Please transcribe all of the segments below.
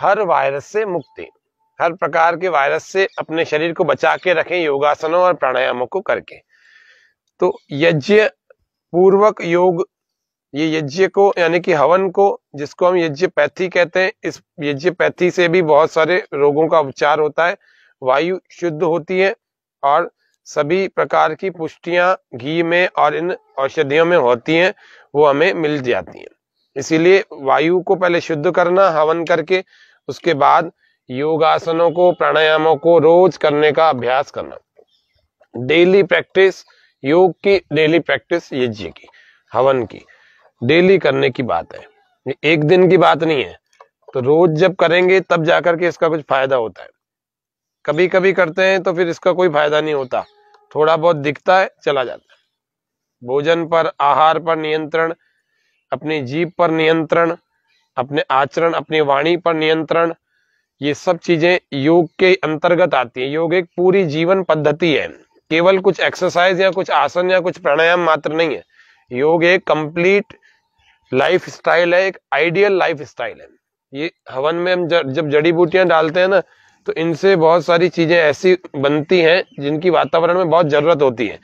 हर virus से मुक्ति हर प्रकार के वायरस से अपने शरीर को बचा के रखें योगासनों और प्राणायामों को करके तो यज्ञ पूर्वक योग ये यज्ञ को यानी कि हवन को जिसको हम यज्ञ पैथी कहते हैं इस यज्ञ पैथी से भी बहुत सारे रोगों का उपचार होता है वायु शुद्ध होती है और सभी प्रकार की पुष्टियां घी में और इन औषधियों में होती हैं वो हमें मिल जाती हैं इसीलिए वायु को पहले शुद्ध करना हवन करके उसके बाद योगासनों को प्राणायामों को रोज करने का अभ्यास करना डेली प्रैक्टिस योग की डेली प्रैक्टिस यज्ञ की हवन की डेली करने की बात है एक दिन की बात नहीं है तो रोज जब करेंगे तब जाकर के इसका कुछ फायदा होता है कभी कभी करते हैं तो फिर इसका कोई फायदा नहीं होता थोड़ा बहुत दिखता है चला जाता है भोजन पर आहार पर नियंत्रण अपने जीव पर नियंत्रण अपने आचरण अपनी वाणी पर नियंत्रण ये सब चीजें योग के अंतर्गत आती है योग एक पूरी जीवन पद्धति है केवल कुछ एक्सरसाइज या कुछ आसन या कुछ प्राणायाम मात्र नहीं है योग एक कंप्लीट लाइफ स्टाइल है एक आइडियल लाइफ स्टाइल है ये हवन में हम जब जड़ी बूटियां डालते हैं ना तो इनसे बहुत सारी चीजें ऐसी बनती हैं जिनकी वातावरण में बहुत जरूरत होती है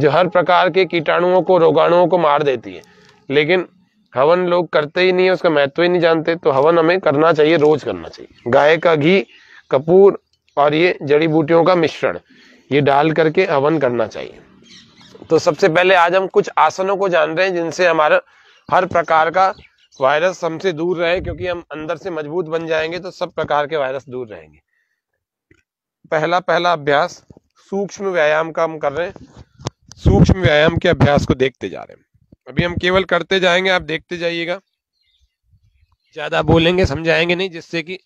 जो हर प्रकार के कीटाणुओं को रोगाणुओं को मार देती है लेकिन हवन लोग करते ही नहीं है उसका महत्व ही नहीं जानते तो हवन हमें करना चाहिए रोज करना चाहिए गाय का घी कपूर और ये जड़ी बूटियों का मिश्रण ये डाल करके हवन करना चाहिए तो सबसे पहले आज हम कुछ आसनों को जान रहे हैं जिनसे हमारा हर प्रकार का वायरस हमसे दूर रहे क्योंकि हम अंदर से मजबूत बन जाएंगे तो सब प्रकार के वायरस दूर रहेंगे पहला पहला अभ्यास सूक्ष्म व्यायाम का हम कर रहे हैं सूक्ष्म व्यायाम के अभ्यास को देखते जा रहे हैं अभी हम केवल करते जाएंगे आप देखते जाइएगा ज्यादा बोलेंगे समझाएंगे नहीं जिससे कि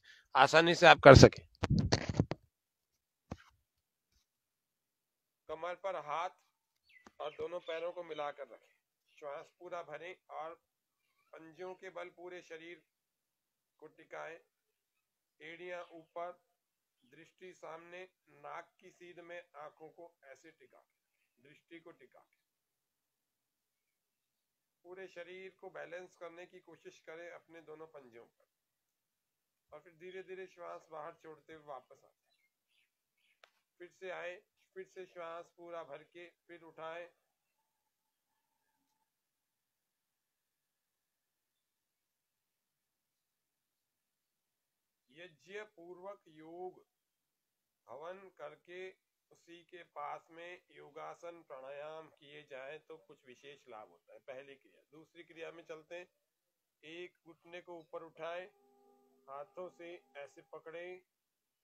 आसानी से आप कर सके कमर पर हाथ और दोनों पैरों को मिलाकर रखें श्वास पूरा भरें और पंजों के बल पूरे शरीर को टिकाएं एड़िया ऊपर दृष्टि सामने नाक की सीध में आंखों को ऐसे टिका दृष्टि को टिका पूरे शरीर को बैलेंस करने की कोशिश करें अपने दोनों पंजों पर और फिर धीरे धीरे श्वास बाहर छोड़ते हुए वापस आते फिर से आए फिर से श्वास पूरा भर के फिर उठाएं यज्ञ पूर्वक योग हवन करके उसी के पास में योगासन प्राणायाम किए जाए तो कुछ विशेष लाभ होता है पहली क्रिया दूसरी क्रिया में चलते हैं एक घुटने को ऊपर उठाए हाथों से ऐसे पकड़े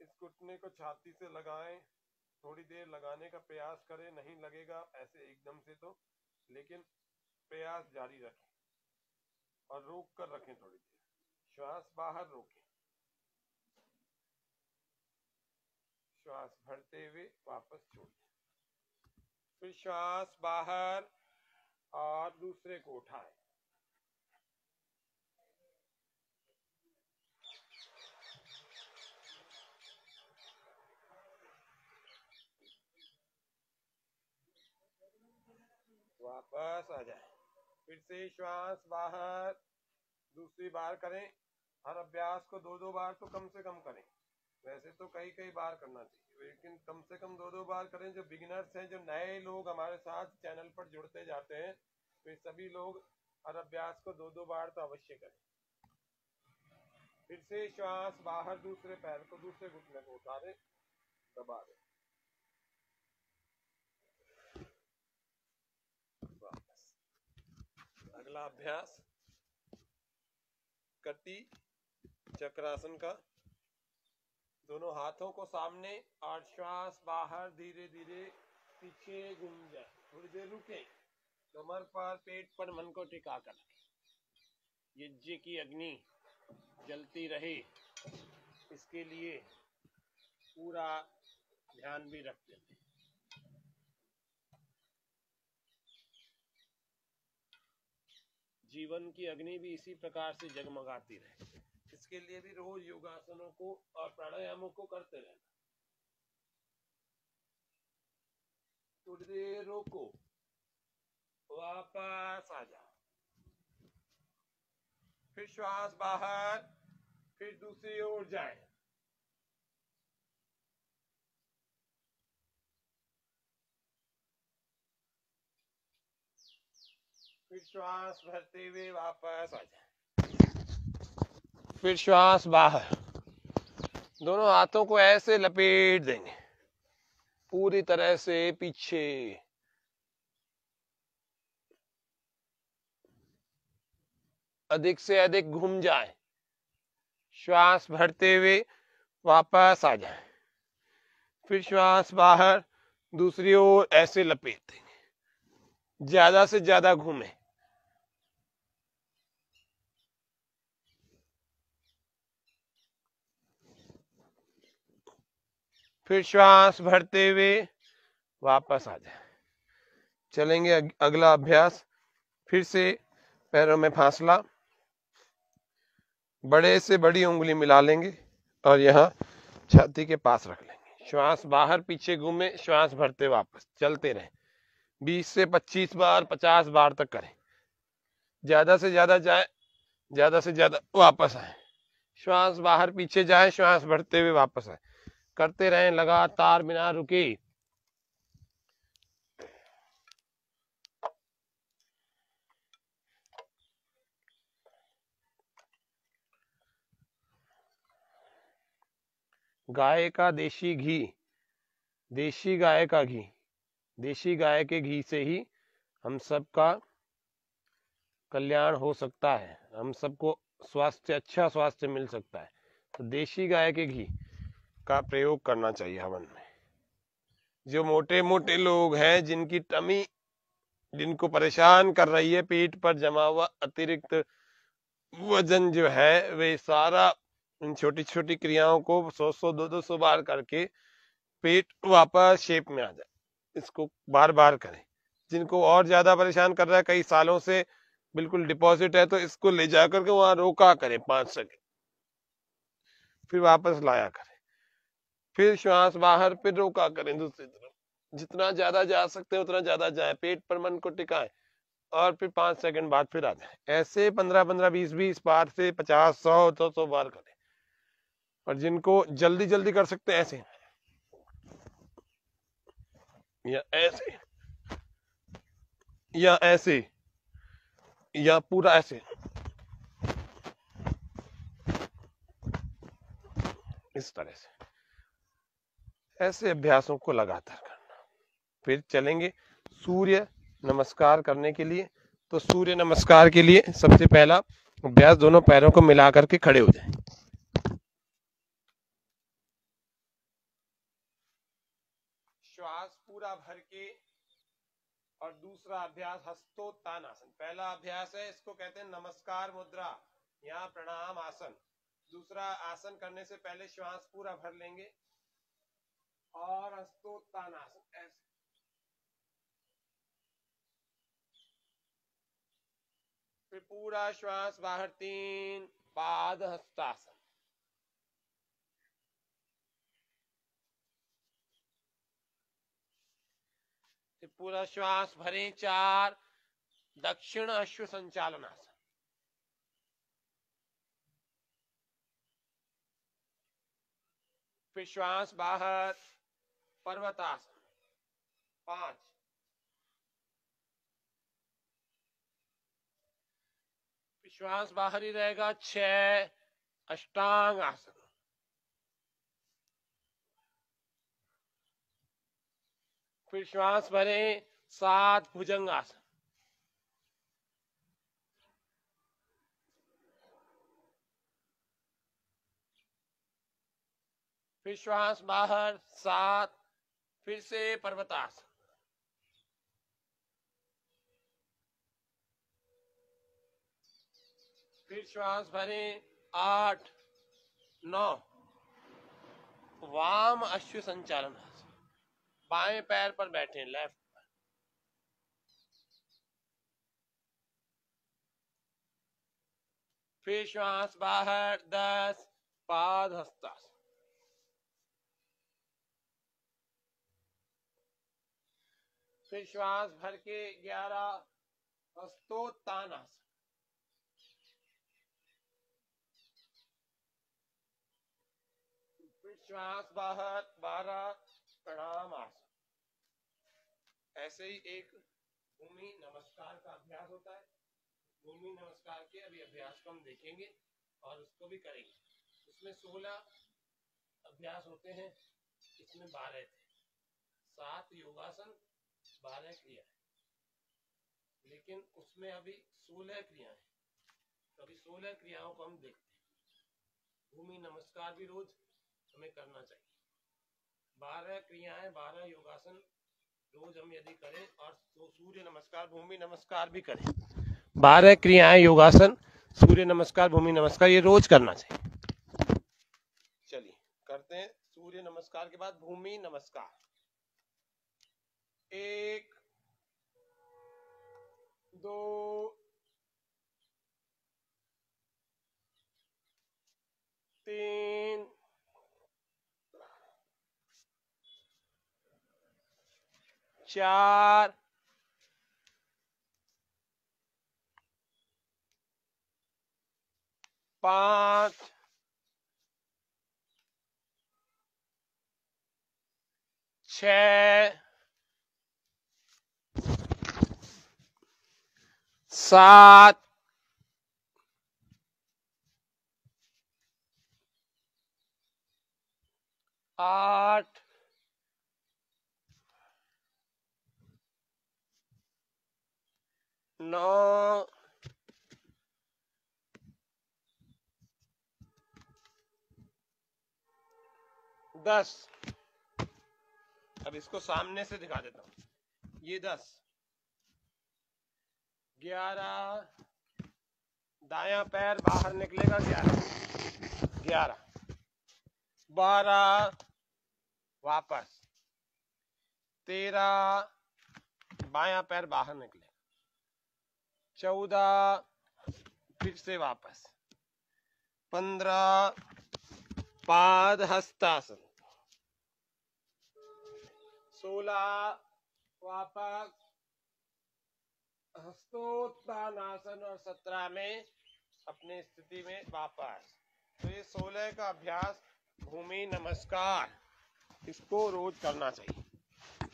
इस घुटने को छाती से लगाए थोड़ी देर लगाने का प्रयास करें नहीं लगेगा ऐसे एकदम से तो लेकिन प्रयास जारी रखें और रोक कर रखें थोड़ी देर श्वास बाहर रोकें श्वास भरते हुए वापस छोड़ दिया फिर श्वास बाहर और दूसरे को उठाए वापस आ जाए फिर से श्वास बाहर दूसरी बार करें हर अभ्यास को दो दो बार तो कम से कम करें वैसे तो कई कई बार करना चाहिए लेकिन कम से कम दो दो बार करें जो बिगिनर्स हैं जो नए लोग हमारे साथ चैनल पर जुड़ते जाते हैं वे तो सभी लोग हर अभ्यास को दो दो बार तो अवश्य करें फिर से श्वास बाहर दूसरे पैर को दूसरे घुटने को उतारे दबा दे अगला अभ्यास कटी चक्रासन का दोनों हाथों को सामने और श्वास बाहर धीरे धीरे पीछे घूम जाए थोड़ी देर रुके कमर पर पेट पर मन को टिका कर यज्ञ की अग्नि जलती रहे इसके लिए पूरा ध्यान भी रखते हैं जीवन की अग्नि भी इसी प्रकार से जगमगाती रहे इसके लिए भी रोज योगासनों को और प्राणायामों को करते रहना थोड़ी देर रोको वापस आ जाओ फिर श्वास बाहर फिर दूसरी ओर जाए फिर श्वास भरते हुए वापस आ जाए फिर श्वास बाहर दोनों हाथों को ऐसे लपेट देंगे पूरी तरह से पीछे अधिक से अधिक घूम जाए श्वास भरते हुए वापस आ जाए फिर श्वास बाहर दूसरी ओर ऐसे लपेट देंगे ज्यादा से ज्यादा घूमे फिर श्वास भरते हुए वापस आ जाए चलेंगे अगला अभ्यास फिर से पैरों में फांसला बड़े से बड़ी उंगली मिला लेंगे और यहाँ छाती के पास रख लेंगे श्वास बाहर पीछे घूमे श्वास भरते वापस चलते रहें 20 से 25 बार 50 बार तक करें ज़्यादा से ज़्यादा जाए ज़्यादा से ज़्यादा वापस आए श्वास बाहर पीछे जाए श्वास भरते हुए वापस आए करते रहें लगातार बिना रुके गाय का देशी घी देशी गाय का घी देशी गाय के घी से ही हम सबका कल्याण हो सकता है हम सबको स्वास्थ्य अच्छा स्वास्थ्य मिल सकता है तो देशी गाय के घी का प्रयोग करना चाहिए हवन में जो मोटे मोटे लोग हैं जिनकी टमी जिनको परेशान कर रही है पीठ पर जमा हुआ अतिरिक्त वजन जो है वे सारा इन छोटी छोटी क्रियाओं को सौ सौ दो दो सौ बार करके पेट वापस शेप में आ जाए इसको बार बार करें जिनको और ज्यादा परेशान कर रहा है कई सालों से बिल्कुल डिपॉजिट है तो इसको ले जा करके वहां रोका करें पांच सेकेंड फिर वापस लाया करें फिर श्वास बाहर फिर रोका करें दूसरी तरफ जितना ज्यादा जा सकते हैं उतना ज्यादा जाए पेट पर मन को टिकाएं और फिर पांच सेकंड बाद फिर आ जाए ऐसे पंद्रह पंद्रह बीस बीस बार से पचास सौ दो सौ बार करें और जिनको जल्दी जल्दी कर सकते हैं ऐसे या ऐसे या ऐसे या पूरा ऐसे इस तरह से ऐसे अभ्यासों को लगातार करना फिर चलेंगे सूर्य नमस्कार करने के लिए तो सूर्य नमस्कार के लिए सबसे पहला अभ्यास दोनों पैरों को मिला करके खड़े हो जाए श्वास पूरा भर के और दूसरा अभ्यास हस्तो तानासन पहला अभ्यास है इसको कहते हैं नमस्कार मुद्रा यहाँ प्रणाम आसन दूसरा आसन करने से पहले श्वास पूरा भर लेंगे और अस्तु फिर पूरा श्वास बाहर तीन पाद हस्तासन पूरा श्वास भरे चार दक्षिण अश्व संचालन फिर श्वास बाहर पर्वतासन पांच विश्वास बाहर ही रहेगा छ अष्टांग आसन फिर श्वास भरे सात भुजंग आसन फिर श्वास बाहर सात फिर से पर्वतास फिर श्वास भरे आठ नौ वाम अश्व संचालन बाएं पैर पर बैठे लेफ्ट फिर श्वास बाहर दस पाद हस्तासन फिर श्वास भर के ग्यारह हस्तो फिर श्वास बाहर बारह प्रणाम आसन ऐसे ही एक भूमि नमस्कार का अभ्यास होता है भूमि नमस्कार के अभी अभ्यास को हम देखेंगे और उसको भी करेंगे इसमें सोलह अभ्यास होते हैं इसमें बारह थे सात योगासन बारह क्रिया है लेकिन उसमें अभी सोलह क्रिया है तो अभी सोलह क्रियाओं को हम देखते हैं भूमि नमस्कार भी रोज हमें करना चाहिए बारह क्रियाएं बारह योगासन रोज हम यदि करें और सूर्य नमस्कार भूमि नमस्कार भी करें बारह क्रियाएं योगासन सूर्य नमस्कार भूमि नमस्कार ये रोज करना चाहिए चलिए करते हैं सूर्य नमस्कार के बाद भूमि नमस्कार एक दो तीन चार पांच छ सात आठ नौ दस अब इसको सामने से दिखा देता हूं ये दस ग्यारह दाया पैर बाहर निकलेगा ग्यारह ग्यारह बारह वापस तेरह बाया पैर बाहर निकले चौदह फिर से वापस पंद्रह पाद हस्तासन सोलह वापस हस्तोत्थानासन और सत्रह में अपनी स्थिति में वापस तो ये सोलह का अभ्यास भूमि नमस्कार इसको रोज करना चाहिए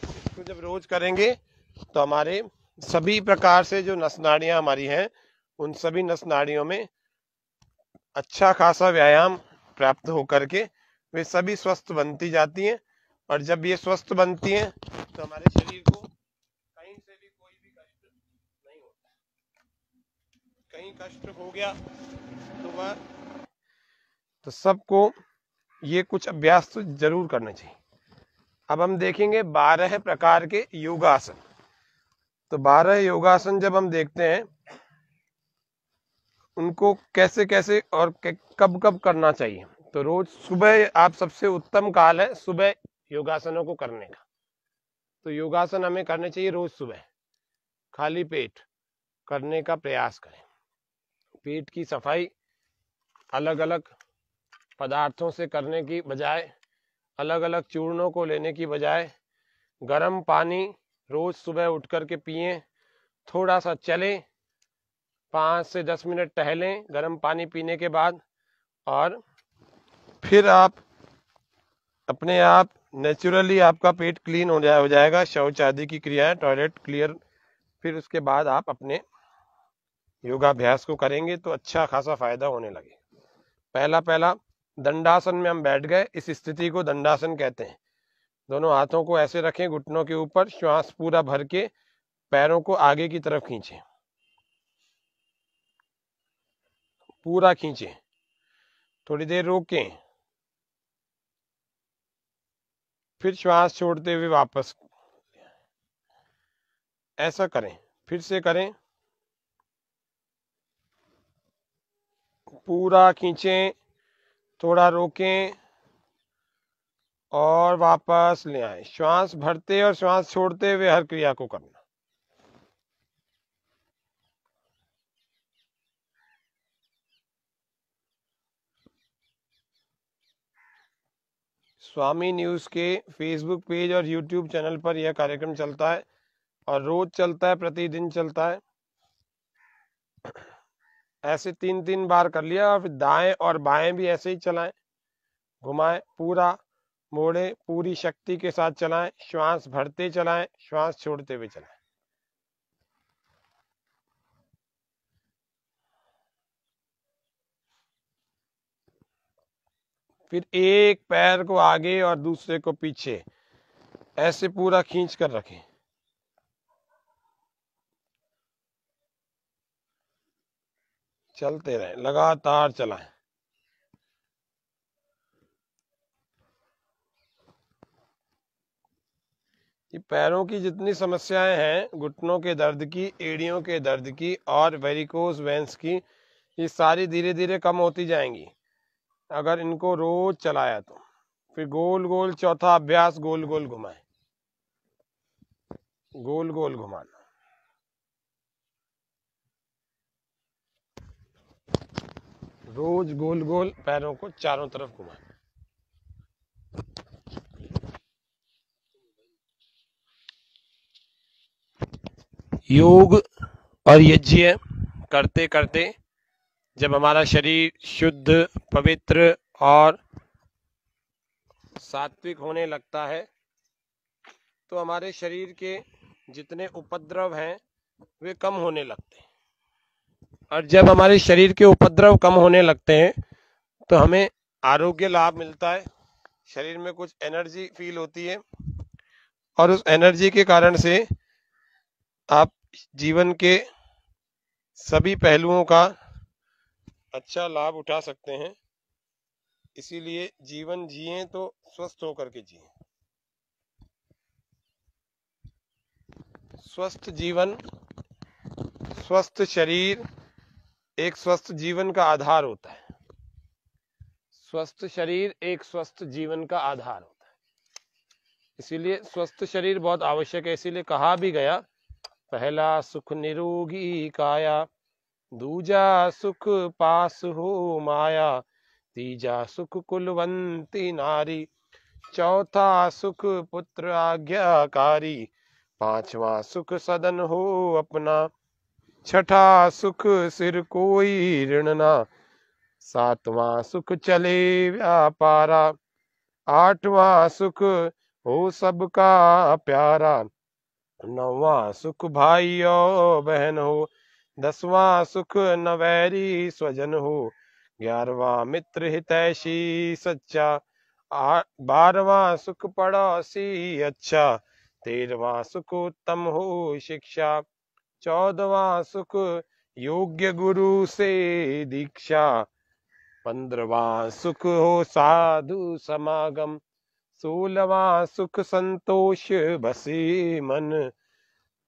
इसको जब रोज करेंगे तो हमारे सभी प्रकार से जो नसनाड़ियां हमारी हैं उन सभी नसनाड़ियों में अच्छा खासा व्यायाम प्राप्त होकर के वे सभी स्वस्थ बनती जाती हैं और जब ये स्वस्थ बनती हैं तो हमारे शरीर को कहीं कष्ट हो गया तो वह तो सबको ये कुछ अभ्यास तो जरूर करना चाहिए अब हम देखेंगे बारह प्रकार के योगासन तो बारह योगासन जब हम देखते हैं उनको कैसे कैसे और कब कब करना चाहिए तो रोज सुबह आप सबसे उत्तम काल है सुबह योगासनों को करने का तो योगासन हमें करने चाहिए रोज सुबह खाली पेट करने का प्रयास करें पेट की सफाई अलग अलग पदार्थों से करने की बजाय अलग अलग चूर्णों को लेने की बजाय गर्म पानी रोज सुबह उठ कर के पिए थोड़ा सा चलें पाँच से दस मिनट टहलें गर्म पानी पीने के बाद और फिर आप अपने आप नेचुरली आपका पेट क्लीन हो जाए हो जाएगा शौच आदि की क्रियाएं टॉयलेट क्लियर फिर उसके बाद आप अपने योगाभ्यास को करेंगे तो अच्छा खासा फायदा होने लगे पहला पहला दंडासन में हम बैठ गए इस स्थिति को दंडासन कहते हैं दोनों हाथों को ऐसे रखें घुटनों के ऊपर श्वास पूरा भर के पैरों को आगे की तरफ खींचे पूरा खींचे थोड़ी देर रोकें फिर श्वास छोड़ते हुए वापस ऐसा करें फिर से करें पूरा खींचें थोड़ा रोकें और वापस ले आए श्वास भरते और श्वास छोड़ते हुए हर क्रिया को करना स्वामी न्यूज़ के फेसबुक पेज और यूट्यूब चैनल पर यह कार्यक्रम चलता है और रोज चलता है प्रतिदिन चलता है ऐसे तीन तीन बार कर लिया और फिर दाएं और बाएं भी ऐसे ही चलाएं घुमाएं पूरा मोड़े पूरी शक्ति के साथ चलाएं श्वास भरते चलाएं श्वास छोड़ते हुए चलाएं फिर एक पैर को आगे और दूसरे को पीछे ऐसे पूरा खींच कर रखें चलते रहे लगातार चलाएं कि पैरों की जितनी समस्याएं हैं घुटनों के दर्द की एड़ियों के दर्द की और वेरिकोज वेंस की ये सारी धीरे धीरे कम होती जाएंगी अगर इनको रोज चलाया तो फिर गोल गोल चौथा अभ्यास गोल गोल घुमाएं गोल गोल घुमाना रोज गोल गोल पैरों को चारों तरफ घुमाएं योग और यज्ञ करते करते जब हमारा शरीर शुद्ध पवित्र और सात्विक होने लगता है तो हमारे शरीर के जितने उपद्रव हैं वे कम होने लगते हैं और जब हमारे शरीर के उपद्रव कम होने लगते हैं तो हमें आरोग्य लाभ मिलता है शरीर में कुछ एनर्जी फील होती है और उस एनर्जी के कारण से आप जीवन के सभी पहलुओं का अच्छा लाभ उठा सकते हैं इसीलिए जीवन जिए तो स्वस्थ होकर के जिए स्वस्थ जीवन स्वस्थ शरीर एक स्वस्थ जीवन का आधार होता है स्वस्थ शरीर एक स्वस्थ जीवन का आधार होता है इसीलिए स्वस्थ शरीर बहुत आवश्यक है इसीलिए कहा भी गया पहला सुख निरोगी काया दूजा सुख पास हो माया तीजा सुख कुलवंती नारी चौथा सुख पुत्र आज्ञाकारी पांचवा सुख सदन हो अपना छठा सुख सिर कोई ऋण ना सातवां सुख चले व्यापारा आठवां सुख हो सबका प्यारा नौवा सुख भाई और बहन हो दसवां सुख नवैरी स्वजन हो ग्यारवा मित्र हितैषी सच्चा बारवा सुख पड़ोसी अच्छा तेरवा सुख उत्तम हो शिक्षा चौदवा सुख योग्य गुरु से दीक्षा पंद्रवा सुख हो साधु समागम सोलवा सुख संतोष बसे मन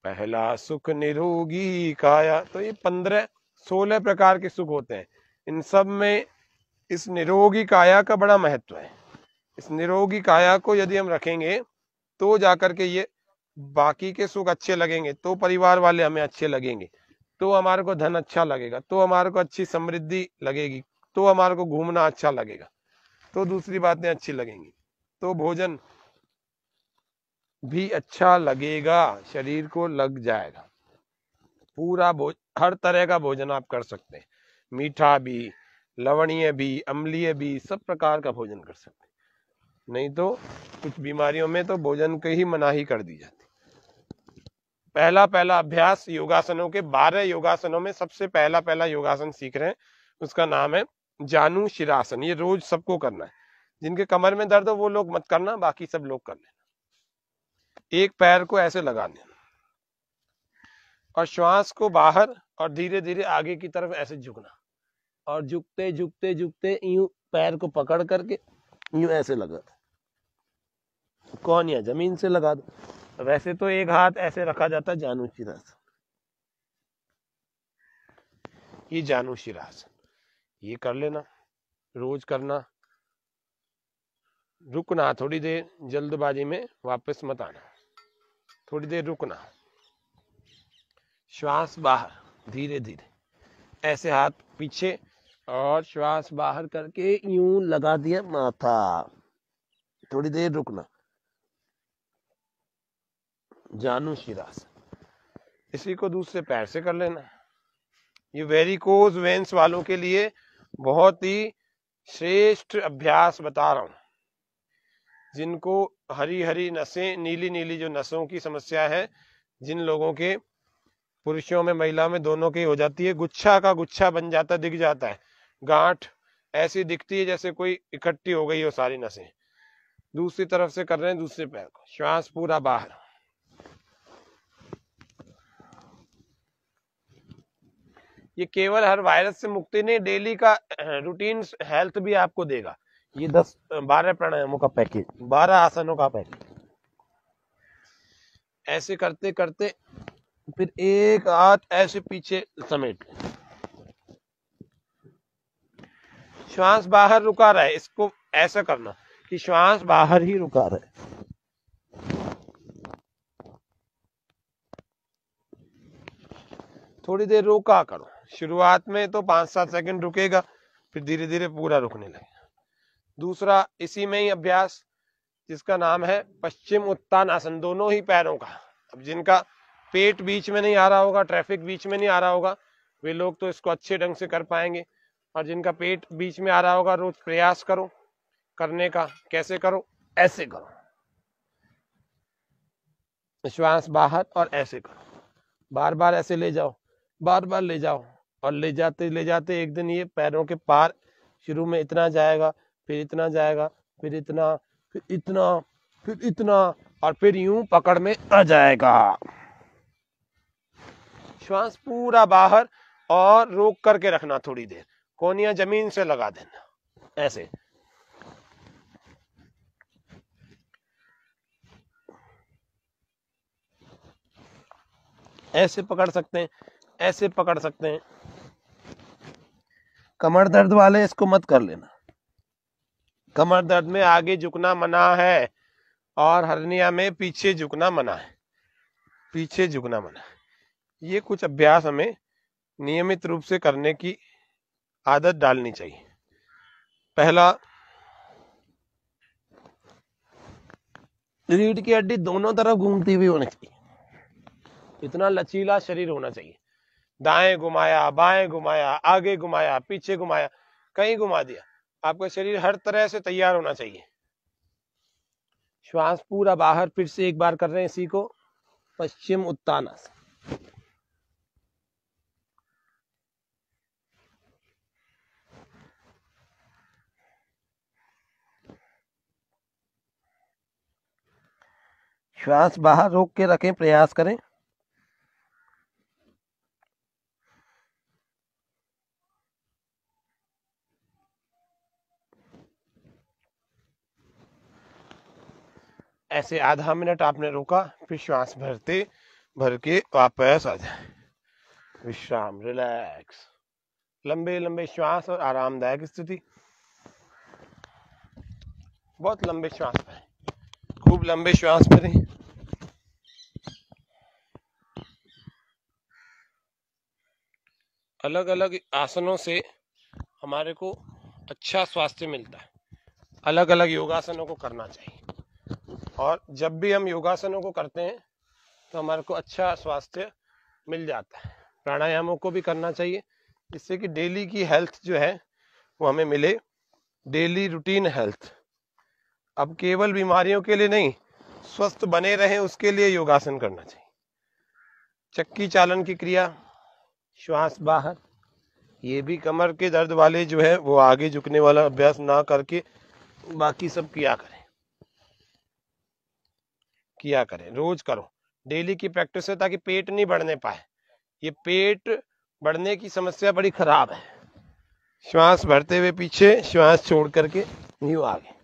पहला सुख निरोगी काया तो ये पंद्रह सोलह प्रकार के सुख होते हैं इन सब में इस निरोगी काया का बड़ा महत्व है इस निरोगी काया को यदि हम रखेंगे तो जाकर के ये बाकी के सुख अच्छे लगेंगे तो परिवार वाले हमें अच्छे लगेंगे तो हमारे को धन अच्छा लगेगा तो हमारे को अच्छी समृद्धि लगेगी तो हमारे को घूमना अच्छा लगेगा तो दूसरी बातें अच्छी लगेंगी तो भोजन भी अच्छा लगेगा शरीर को लग जाएगा पूरा भोज हर तरह का भोजन आप कर सकते हैं मीठा भी लवणीय भी अम्लीय भी सब प्रकार का भोजन कर सकते हैं नहीं तो कुछ बीमारियों में तो भोजन की ही मनाही कर दी जाती पहला पहला अभ्यास योगासनों के बारह योगासनों में सबसे पहला पहला योगासन सीख रहे हैं उसका नाम है जानू शिरासन ये रोज सबको करना है जिनके कमर में दर्द हो वो लोग मत करना बाकी सब लोग कर लेना एक पैर को ऐसे लगा लेना और श्वास को बाहर और धीरे धीरे आगे की तरफ ऐसे झुकना और झुकते झुकते झुकते यूं पैर को पकड़ करके यूं ऐसे लगा कौन या जमीन से लगा दो वैसे तो एक हाथ ऐसे रखा जाता है जानू शिरासन ये जानू शिरासन ये कर लेना रोज करना रुकना थोड़ी देर जल्दबाजी में वापस मत आना थोड़ी देर रुकना श्वास बाहर धीरे धीरे ऐसे हाथ पीछे और श्वास बाहर करके यूं लगा दिया माथा थोड़ी देर रुकना जानू शिरास इसी को दूसरे पैर से कर लेना ये वेरिकोज वेंस वालों के लिए बहुत ही श्रेष्ठ अभ्यास बता रहा हूं जिनको हरी हरी नसें नीली नीली जो नसों की समस्या है जिन लोगों के पुरुषों में महिला में दोनों की हो जाती है गुच्छा का गुच्छा बन जाता दिख जाता है गांठ ऐसी दिखती है जैसे कोई इकट्ठी हो गई हो सारी नसें दूसरी तरफ से कर रहे हैं दूसरे पैर को श्वास पूरा बाहर ये केवल हर वायरस से मुक्ति नहीं डेली का रूटीन हेल्थ भी आपको देगा ये दस बारह प्राणायामों का पैकेज बारह आसनों का पैकेज ऐसे करते करते फिर एक हाथ ऐसे पीछे समेट श्वास बाहर रुका रहा है इसको ऐसा करना कि श्वास बाहर ही रुका रहा है थोड़ी देर रोका करो शुरुआत में तो पांच सात सेकंड रुकेगा फिर धीरे धीरे पूरा रुकने लगेगा दूसरा इसी में ही अभ्यास जिसका नाम है पश्चिम उत्तान आसन दोनों ही पैरों का अब जिनका पेट बीच में नहीं आ रहा होगा ट्रैफिक बीच में नहीं आ रहा होगा वे लोग तो इसको अच्छे ढंग से कर पाएंगे और जिनका पेट बीच में आ रहा होगा रोज प्रयास करो करने का कैसे करो ऐसे करो श्वास बाहर और ऐसे करो बार बार ऐसे ले जाओ बार बार ले जाओ और ले जाते ले जाते एक दिन ये पैरों के पार शुरू में इतना जाएगा फिर इतना जाएगा फिर इतना फिर इतना फिर इतना और फिर यूं पकड़ में आ जाएगा श्वास पूरा बाहर और रोक करके रखना थोड़ी देर कोनिया जमीन से लगा देना ऐसे ऐसे पकड़ सकते हैं ऐसे पकड़ सकते हैं कमर दर्द वाले इसको मत कर लेना कमर दर्द में आगे झुकना मना है और हरनिया में पीछे झुकना मना है पीछे झुकना मना है ये कुछ अभ्यास हमें नियमित रूप से करने की आदत डालनी चाहिए पहला रीढ़ की हड्डी दोनों तरफ घूमती हुई होनी चाहिए इतना लचीला शरीर होना चाहिए दाएं घुमाया बाएं घुमाया आगे घुमाया पीछे घुमाया कहीं घुमा दिया आपका शरीर हर तरह से तैयार होना चाहिए श्वास पूरा बाहर फिर से एक बार कर रहे हैं इसी को पश्चिम उत्तान श्वास बाहर रोक के रखें प्रयास करें ऐसे आधा मिनट आपने रोका फिर श्वास भरते भर के वापस आ जाए विश्राम रिलैक्स लंबे लंबे श्वास और आरामदायक स्थिति बहुत लंबे श्वास भरे खूब लंबे श्वास भरे अलग अलग आसनों से हमारे को अच्छा स्वास्थ्य मिलता है अलग अलग योगासनों को करना चाहिए और जब भी हम योगासनों को करते हैं तो हमारे को अच्छा स्वास्थ्य मिल जाता है प्राणायामों को भी करना चाहिए जिससे कि डेली की हेल्थ जो है वो हमें मिले डेली रूटीन हेल्थ अब केवल बीमारियों के लिए नहीं स्वस्थ बने रहें उसके लिए योगासन करना चाहिए चक्की चालन की क्रिया श्वास बाहर ये भी कमर के दर्द वाले जो है वो आगे झुकने वाला अभ्यास ना करके बाकी सब किया करें किया करें रोज करो डेली की प्रैक्टिस है ताकि पेट नहीं बढ़ने पाए ये पेट बढ़ने की समस्या बड़ी खराब है श्वास भरते हुए पीछे श्वास छोड़ करके न्यू आगे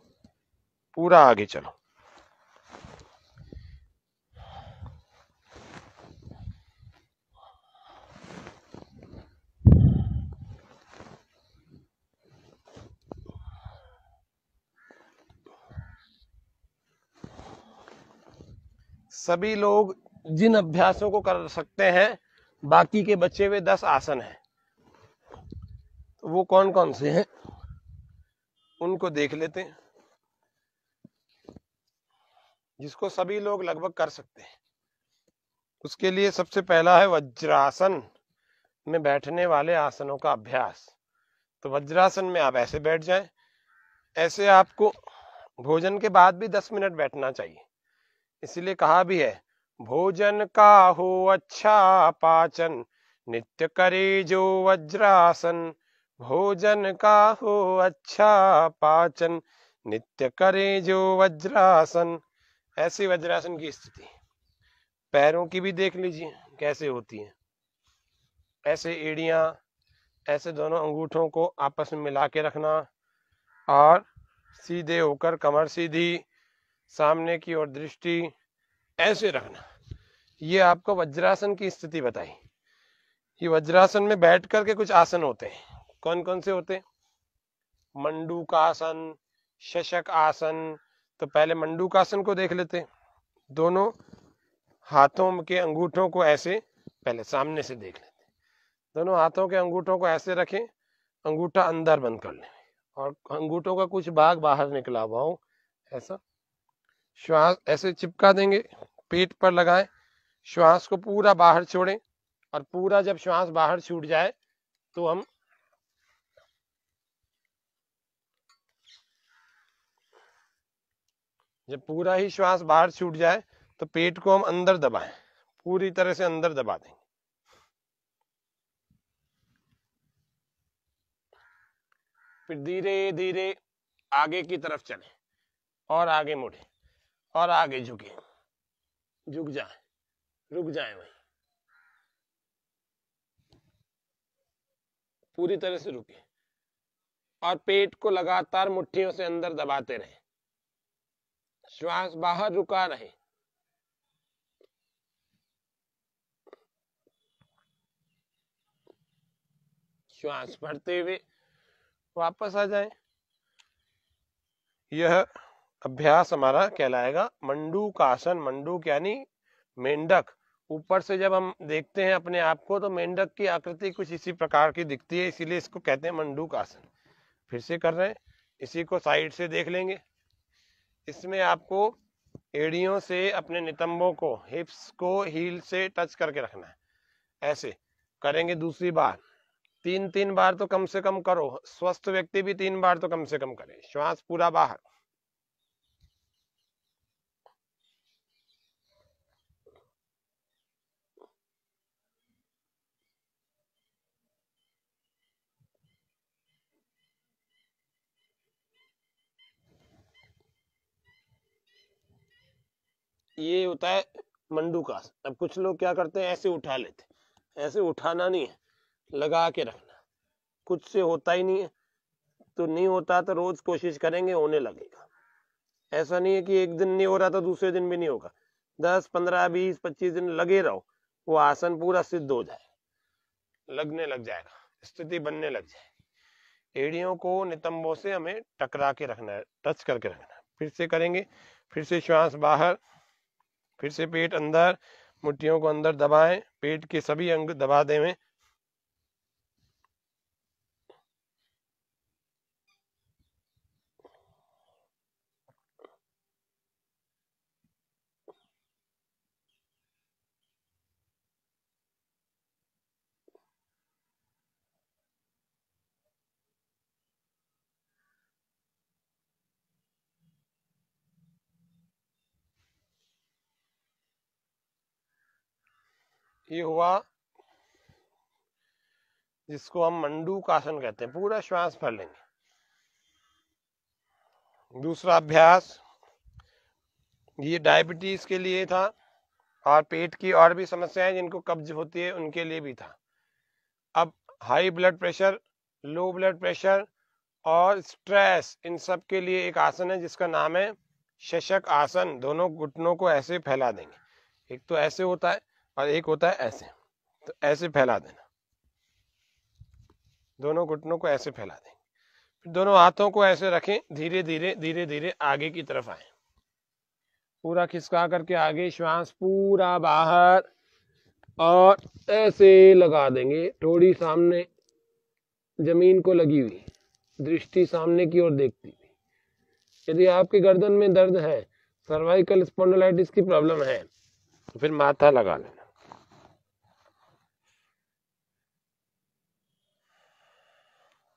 पूरा आगे चलो सभी लोग जिन अभ्यासों को कर सकते हैं बाकी के बचे हुए दस आसन हैं तो वो कौन कौन से हैं उनको देख लेते हैं जिसको सभी लोग लगभग कर सकते हैं उसके लिए सबसे पहला है वज्रासन में बैठने वाले आसनों का अभ्यास तो वज्रासन में आप ऐसे बैठ जाएं ऐसे आपको भोजन के बाद भी दस मिनट बैठना चाहिए इसलिए कहा भी है भोजन का हो अच्छा पाचन नित्य करे जो वज्रासन भोजन का हो अच्छा पाचन नित्य करे जो वज्रासन ऐसी वज्रासन की स्थिति पैरों की भी देख लीजिए कैसे होती है ऐसे एडिया ऐसे दोनों अंगूठों को आपस में मिला के रखना और सीधे होकर कमर सीधी सामने की ओर दृष्टि ऐसे रखना ये आपको वज्रासन की स्थिति बताई ये वज्रासन में बैठ करके कुछ आसन होते हैं कौन कौन से होते हैं मंडूकासन शशक आसन तो पहले मंडूकासन को देख लेते दोनों हाथों के अंगूठों को ऐसे पहले सामने से देख लेते दोनों हाथों के अंगूठों को ऐसे रखें अंगूठा अंदर बंद कर लें और अंगूठों का कुछ भाग बाहर निकला हुआ हो ऐसा श्वास ऐसे चिपका देंगे पेट पर लगाएं श्वास को पूरा बाहर छोड़ें और पूरा जब श्वास बाहर छूट जाए तो हम जब पूरा ही श्वास बाहर छूट जाए तो पेट को हम अंदर दबाएं पूरी तरह से अंदर दबा देंगे फिर धीरे धीरे आगे की तरफ चलें और आगे मुड़ें और आगे झुके झुक जाए रुक जाए वही पूरी तरह से रुके और पेट को लगातार मुट्ठियों से अंदर दबाते रहे श्वास बाहर रुका रहे श्वास भरते हुए वापस आ जाए यह अभ्यास हमारा कहलाएगा मंडू का आसन मंडूक यानी मेंढक ऊपर से जब हम देखते हैं अपने आप को तो मेंढक की आकृति कुछ इसी प्रकार की दिखती है इसीलिए इसको कहते हैं मंडूक आसन फिर से कर रहे हैं इसी को साइड से देख लेंगे इसमें आपको एड़ियों से अपने नितंबों को हिप्स को हील से टच करके रखना है ऐसे करेंगे दूसरी बार तीन तीन बार तो कम से कम करो स्वस्थ व्यक्ति भी तीन बार तो कम से कम करे श्वास पूरा बाहर ये होता है मंडूकास अब कुछ लोग क्या करते हैं ऐसे उठा लेते ऐसे उठाना नहीं है लगा के रखना कुछ से होता ही नहीं है तो नहीं होता तो रोज कोशिश करेंगे होने लगेगा ऐसा नहीं है कि एक दिन नहीं हो रहा तो दूसरे दिन भी नहीं होगा दस पंद्रह बीस पच्चीस दिन लगे रहो वो आसन पूरा सिद्ध हो जाए लगने लग जाएगा स्थिति बनने लग जाए एड़ियों को नितंबों से हमें टकरा के रखना है टच करके रखना है फिर से करेंगे फिर से श्वास बाहर फिर से पेट अंदर मुट्ठियों को अंदर दबाएं पेट के सभी अंग दबा देवें ये हुआ जिसको हम मंडू कासन कहते हैं पूरा श्वास भर लेंगे दूसरा अभ्यास ये डायबिटीज के लिए था और पेट की और भी समस्याएं जिनको कब्ज होती है उनके लिए भी था अब high blood pressure low blood pressure और स्ट्रेस इन सब के लिए एक आसन है जिसका नाम है शशक आसन दोनों घुटनों को ऐसे फैला देंगे एक तो ऐसे होता है और एक होता है ऐसे तो ऐसे फैला देना दोनों घुटनों को ऐसे फैला दें फिर दोनों हाथों को ऐसे रखें धीरे धीरे धीरे धीरे आगे की तरफ आए पूरा खिसका करके आगे श्वास पूरा बाहर और ऐसे लगा देंगे थोड़ी सामने जमीन को लगी हुई दृष्टि सामने की ओर देखती हुई यदि आपके गर्दन में दर्द है सर्वाइकल स्पॉन्डोलाइटिस की प्रॉब्लम है तो फिर माथा लगा लेना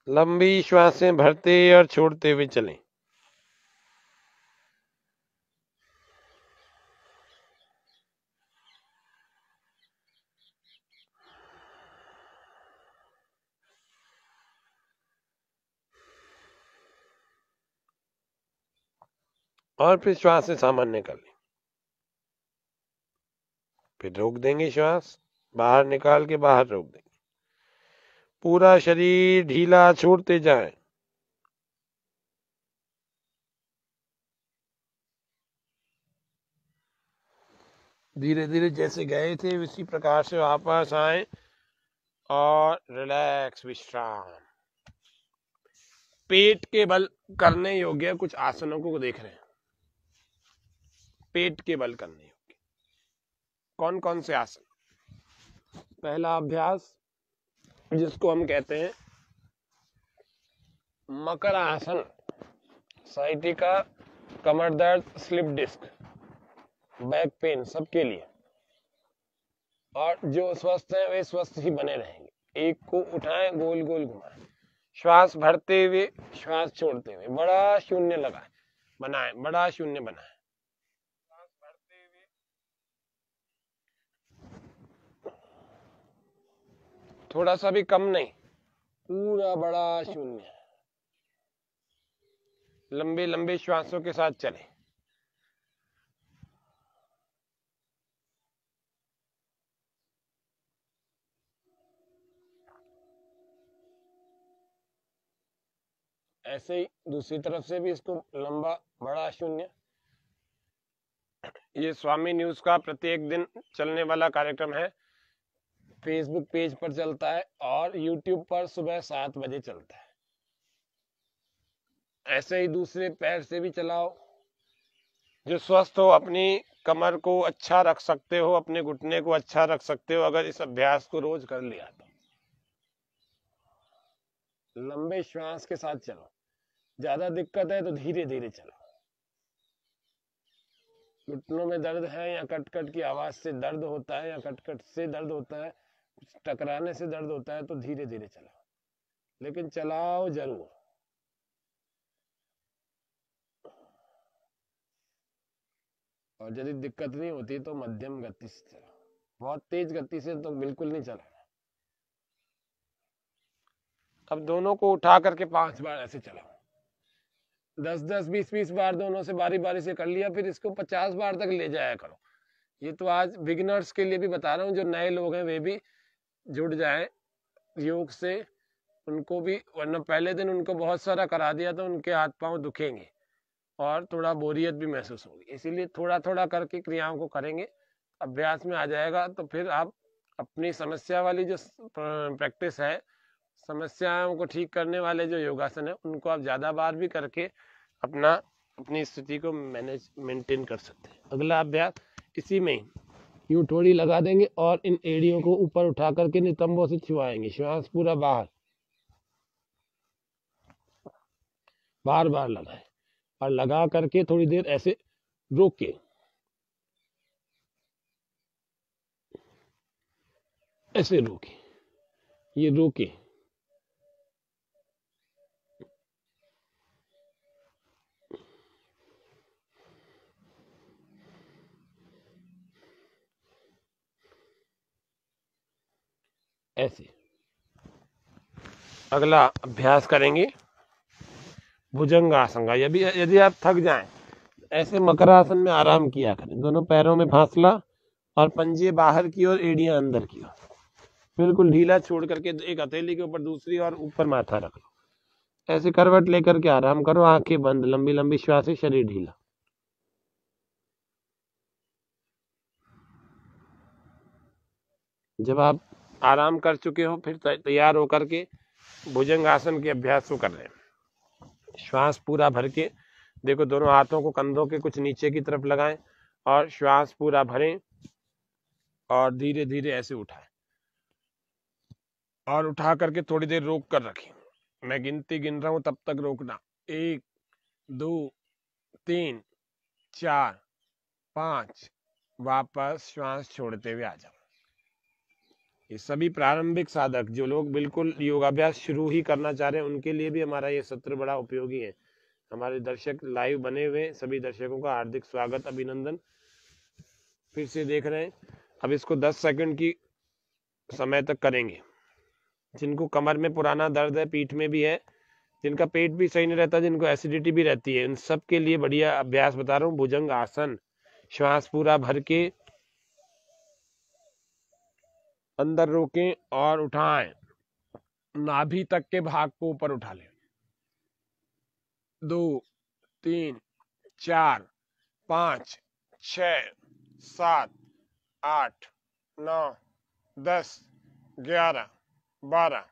लंबी श्वासें भरते और छोड़ते हुए चलें और फिर श्वास से सामान्य कर लें फिर रोक देंगे श्वास बाहर निकाल के बाहर रोक देंगे पूरा शरीर ढीला छोड़ते जाए धीरे धीरे जैसे गए थे उसी प्रकार से वापस आए और रिलैक्स विश्राम पेट के बल करने योग्य कुछ आसनों को देख रहे हैं पेट के बल करने योग्य कौन कौन से आसन पहला अभ्यास जिसको हम कहते हैं मकर आसन साइटी का कमर दर्द स्लिप डिस्क बैक पेन सबके लिए और जो स्वस्थ हैं वे स्वस्थ ही बने रहेंगे एक को उठाएं गोल गोल घुमाएं श्वास भरते हुए श्वास छोड़ते हुए बड़ा शून्य लगाएं बनाएं बड़ा शून्य बनाएं थोड़ा सा भी कम नहीं पूरा बड़ा शून्य लंबे लंबे श्वासों के साथ चले ऐसे ही दूसरी तरफ से भी इसको लंबा बड़ा शून्य ये स्वामी न्यूज का प्रत्येक दिन चलने वाला कार्यक्रम है फेसबुक पेज पर चलता है और यूट्यूब पर सुबह सात बजे चलता है ऐसे ही दूसरे पैर से भी चलाओ जो स्वस्थ हो अपनी कमर को अच्छा रख सकते हो अपने घुटने को अच्छा रख सकते हो अगर इस अभ्यास को रोज कर लिया तो लंबे श्वास के साथ चलो ज्यादा दिक्कत है तो धीरे धीरे चलो घुटनों में दर्द है या कटकट की आवाज से दर्द होता है या कटकट से दर्द होता है टकराने से दर्द होता है तो धीरे धीरे चलाओ लेकिन चलाओ जरूर और यदि दिक्कत नहीं होती तो मध्यम गति से चलाओ बहुत तेज गति से तो बिल्कुल नहीं चलाना अब दोनों को उठा करके पांच बार ऐसे चलाओ दस दस बीस बीस बार दोनों से बारी बारी से कर लिया फिर इसको पचास बार तक ले जाया करो ये तो आज बिगिनर्स के लिए भी बता रहा हूँ जो नए लोग हैं वे भी जुड़ जाए योग से उनको भी वरना पहले दिन उनको बहुत सारा करा दिया तो उनके हाथ पांव दुखेंगे और थोड़ा बोरियत भी महसूस होगी इसीलिए थोड़ा थोड़ा करके क्रियाओं को करेंगे अभ्यास में आ जाएगा तो फिर आप अपनी समस्या वाली जो प्रैक्टिस है समस्याओं को ठीक करने वाले जो योगासन है उनको आप ज़्यादा बार भी करके अपना अपनी स्थिति को मैनेज मेंटेन कर सकते हैं अगला अभ्यास इसी में ही यूँ ठोड़ी लगा देंगे और इन एड़ियों को ऊपर उठा करके नितंबों से छुआएंगे श्वास पूरा बाहर बार बार लगाए और लगा करके थोड़ी देर ऐसे रोक के ऐसे रोके ये रोके ऐसे अगला अभ्यास करेंगे भुजंग आसन का यदि यदि आप थक जाएं ऐसे मकर आसन में आराम किया करें दोनों पैरों में फासला और पंजे बाहर की ओर एड़ियां अंदर की ओर बिल्कुल ढीला छोड़ करके एक हथेली के ऊपर दूसरी और ऊपर माथा रख लो ऐसे करवट लेकर के आराम करो आंखें बंद लंबी लंबी श्वास शरीर ढीला जब आप आराम कर चुके हो फिर तैयार होकर के भुजंग आसन के अभ्यास को कर रहे हैं श्वास पूरा भर के देखो दोनों हाथों को कंधों के कुछ नीचे की तरफ लगाएं और श्वास पूरा भरें और धीरे धीरे ऐसे उठाएं और उठा करके थोड़ी देर रोक कर रखें मैं गिनती गिन रहा हूं तब तक रोकना एक दो तीन चार पाँच वापस श्वास छोड़ते हुए आ जाओ ये सभी प्रारंभिक साधक जो लोग बिल्कुल योगाभ्यास शुरू ही करना चाह रहे हैं उनके लिए भी हमारा ये सत्र बड़ा उपयोगी है हमारे दर्शक लाइव बने हुए सभी दर्शकों का हार्दिक स्वागत अभिनंदन फिर से देख रहे हैं अब इसको 10 सेकंड की समय तक करेंगे जिनको कमर में पुराना दर्द है पीठ में भी है जिनका पेट भी सही नहीं रहता जिनको एसिडिटी भी रहती है इन सब के लिए बढ़िया अभ्यास बता रहा हूँ भुजंग आसन श्वास पूरा भर के अंदर रोकें और उठाएं नाभि तक के भाग को ऊपर उठा लें दो तीन चार पाँच छ सात आठ नौ दस ग्यारह बारह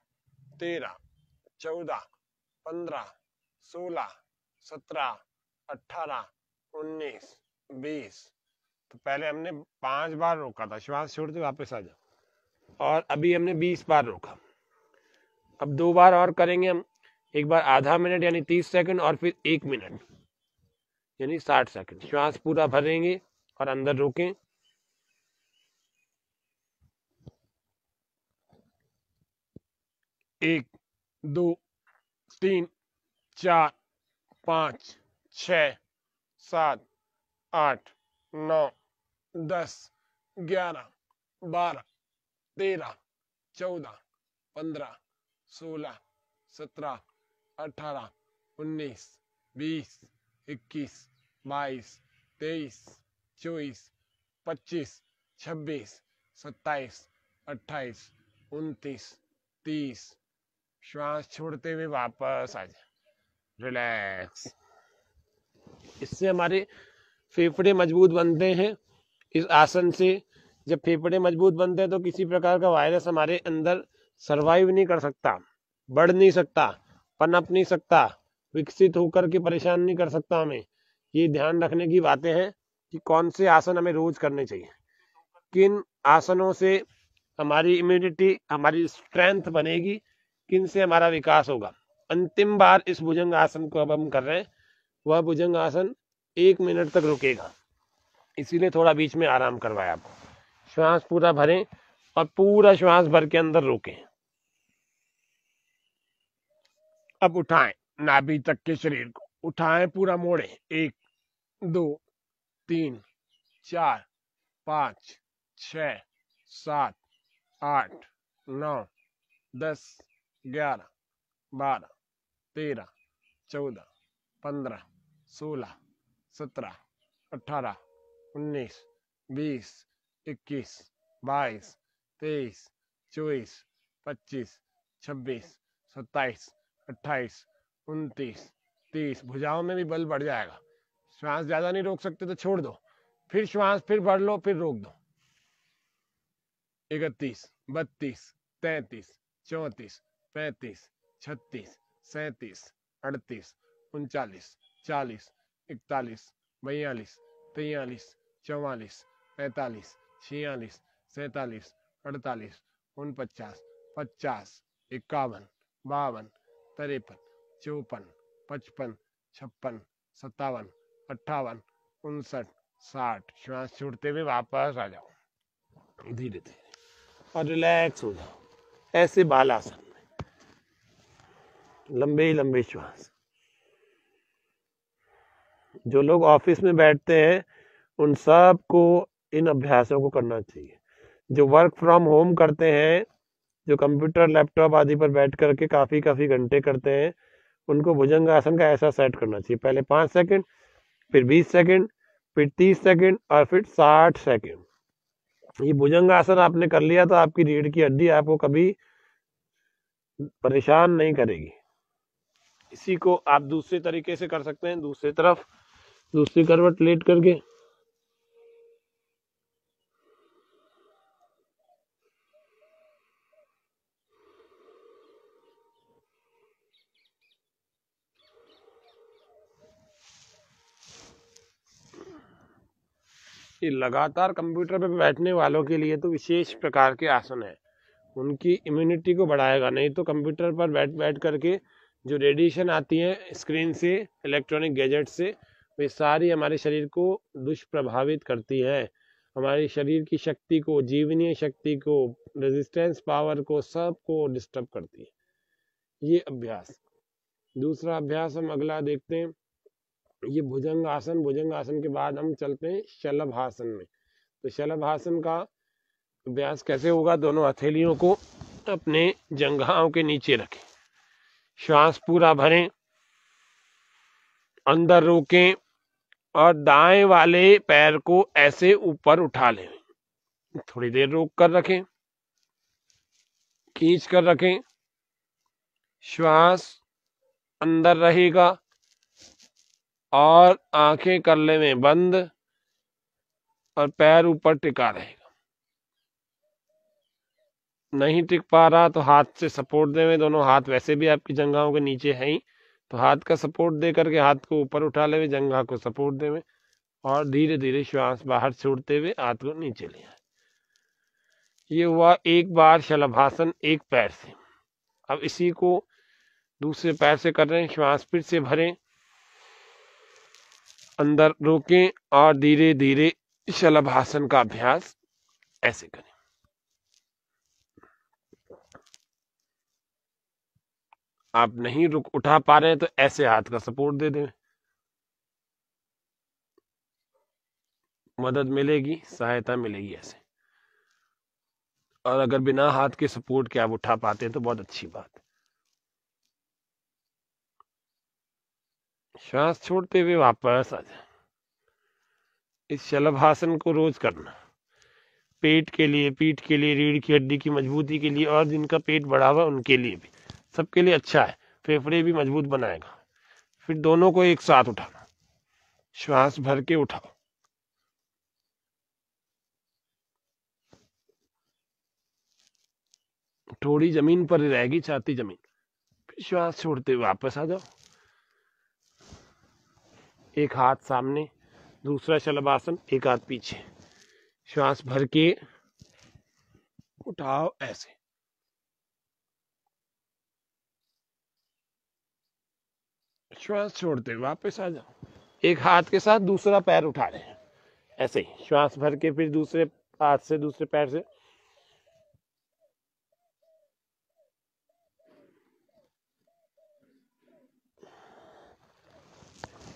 तेरह चौदह पंद्रह सोलह सत्रह अठारह उन्नीस बीस तो पहले हमने पांच बार रोका था श्वास छोड़ते वापस आ जाओ और अभी हमने बीस बार रोका अब दो बार और करेंगे हम एक बार आधा मिनट यानी तीस सेकंड और फिर एक मिनट यानी साठ सेकंड श्वास पूरा भरेंगे और अंदर रोकें एक दो तीन चार पाँच छ सात आठ नौ दस ग्यारह बारह तेरह चौदह पंद्रह सोलह सत्रह अठारह उन्नीस बीस इक्कीस बाईस तेईस चौबीस पच्चीस छब्बीस सत्ताईस अट्ठाईस उनतीस तीस श्वास छोड़ते हुए वापस आ जाए रिलैक्स इससे हमारे फेफड़े मजबूत बनते हैं इस आसन से जब फेफड़े मजबूत बनते हैं तो किसी प्रकार का वायरस हमारे अंदर सरवाइव नहीं कर सकता बढ़ नहीं सकता पनप नहीं सकता विकसित होकर के परेशान नहीं कर सकता हमें ये ध्यान रखने की बातें हैं कि कौन से आसन हमें रोज करने चाहिए किन आसनों से हमारी इम्यूनिटी हमारी स्ट्रेंथ बनेगी किन से हमारा विकास होगा अंतिम बार इस भुजंग आसन को अब हम कर रहे हैं वह भुजंग आसन एक मिनट तक रुकेगा इसीलिए थोड़ा बीच में आराम करवाया आपको श्वास पूरा भरें और पूरा श्वास भर के अंदर रोकें अब उठाएं नाभि तक के शरीर को उठाएं पूरा मोड़े एक दो तीन चार पांच छ सात आठ नौ दस ग्यारह बारह तेरह चौदह पंद्रह सोलह सत्रह अठारह उन्नीस बीस इक्कीस बाईस तेईस चौबीस पच्चीस छब्बीस सत्ताईस अट्ठाईस उनतीस तीस भुजाओं में भी बल बढ़ जाएगा श्वास ज्यादा नहीं रोक सकते तो छोड़ दो फिर श्वास फिर बढ़ लो फिर रोक दो इकतीस बत्तीस तैतीस चौंतीस पैंतीस छत्तीस सैतीस अड़तीस उनचालीस चालीस इकतालीस बयालीस तेयालीस चौवालीस पैंतालीस छियालीस सैतालीस अड़तालीस उनपचास पचास इक्यावन बावन तिरपन चौपन पचपन छप्पन सत्तावन अट्ठावन उनसठ साठ श्वास छूटते हुए वापस आ जाओ धीरे धीरे और रिलैक्स हो जाओ ऐसे बाल आसन में लंबे लंबे श्वास जो लोग ऑफिस में बैठते हैं उन सब को इन अभ्यासों को करना चाहिए जो वर्क फ्रॉम होम करते हैं जो कंप्यूटर लैपटॉप आदि पर बैठ करके काफ़ी काफ़ी घंटे करते हैं उनको भुजंग आसन का ऐसा सेट करना चाहिए पहले पाँच सेकंड फिर बीस सेकंड फिर तीस सेकंड और फिर साठ सेकंड ये भुजंग आसन आपने कर लिया तो आपकी रीढ़ की हड्डी आपको कभी परेशान नहीं करेगी इसी को आप दूसरे तरीके से कर सकते हैं दूसरी तरफ दूसरी करवट लेट करके ये लगातार कंप्यूटर पर बैठने वालों के लिए तो विशेष प्रकार के आसन हैं उनकी इम्यूनिटी को बढ़ाएगा नहीं तो कंप्यूटर पर बैठ बैठ करके जो रेडिएशन आती है स्क्रीन से इलेक्ट्रॉनिक गैजेट से वे सारी हमारे शरीर को दुष्प्रभावित करती है हमारे शरीर की शक्ति को जीवनीय शक्ति को रेजिस्टेंस पावर को सब को डिस्टर्ब करती है ये अभ्यास दूसरा अभ्यास हम अगला देखते हैं ये भुजंग आसन भुजंग आसन के बाद हम चलते हैं शलभ आसन में तो शलभ आसन का अभ्यास कैसे होगा दोनों हथेलियों को अपने जंघाओं के नीचे रखें श्वास पूरा भरें अंदर रोकें और दाएं वाले पैर को ऐसे ऊपर उठा लें थोड़ी देर रोक कर रखें खींच कर रखें श्वास अंदर रहेगा और आंखें करले में बंद और पैर ऊपर टिका रहेगा नहीं टिक पा रहा तो हाथ से सपोर्ट देवे दोनों हाथ वैसे भी आपकी जंगाओं के नीचे हैं ही तो हाथ का सपोर्ट दे करके हाथ को ऊपर उठा लेवे जंगा को सपोर्ट देवे और धीरे धीरे श्वास बाहर छोड़ते हुए हाथ को नीचे ले आए ये हुआ एक बार शलभासन एक पैर से अब इसी को दूसरे पैर से कर रहे हैं श्वास फिर से भरें अंदर रोकें और धीरे धीरे शलभासन का अभ्यास ऐसे करें आप नहीं रुक उठा पा रहे हैं तो ऐसे हाथ का सपोर्ट दे दें मदद मिलेगी सहायता मिलेगी ऐसे और अगर बिना हाथ के सपोर्ट के आप उठा पाते हैं तो बहुत अच्छी बात है श्वास छोड़ते हुए वापस आ जाए इस शलभासन को रोज करना पेट के लिए पीठ के लिए रीढ़ की हड्डी की मजबूती के लिए और जिनका पेट बढ़ा हुआ उनके लिए भी सबके लिए अच्छा है फेफड़े भी मजबूत बनाएगा फिर दोनों को एक साथ उठाना श्वास भर के उठाओ थोड़ी जमीन पर रहेगी छाती जमीन फिर श्वास छोड़ते वापस आ जाओ एक हाथ सामने दूसरा शलभासन एक हाथ पीछे श्वास भर के उठाओ ऐसे श्वास छोड़ते वापस आ जाओ एक हाथ के साथ दूसरा पैर उठा रहे हैं ऐसे ही श्वास भर के फिर दूसरे हाथ से दूसरे पैर से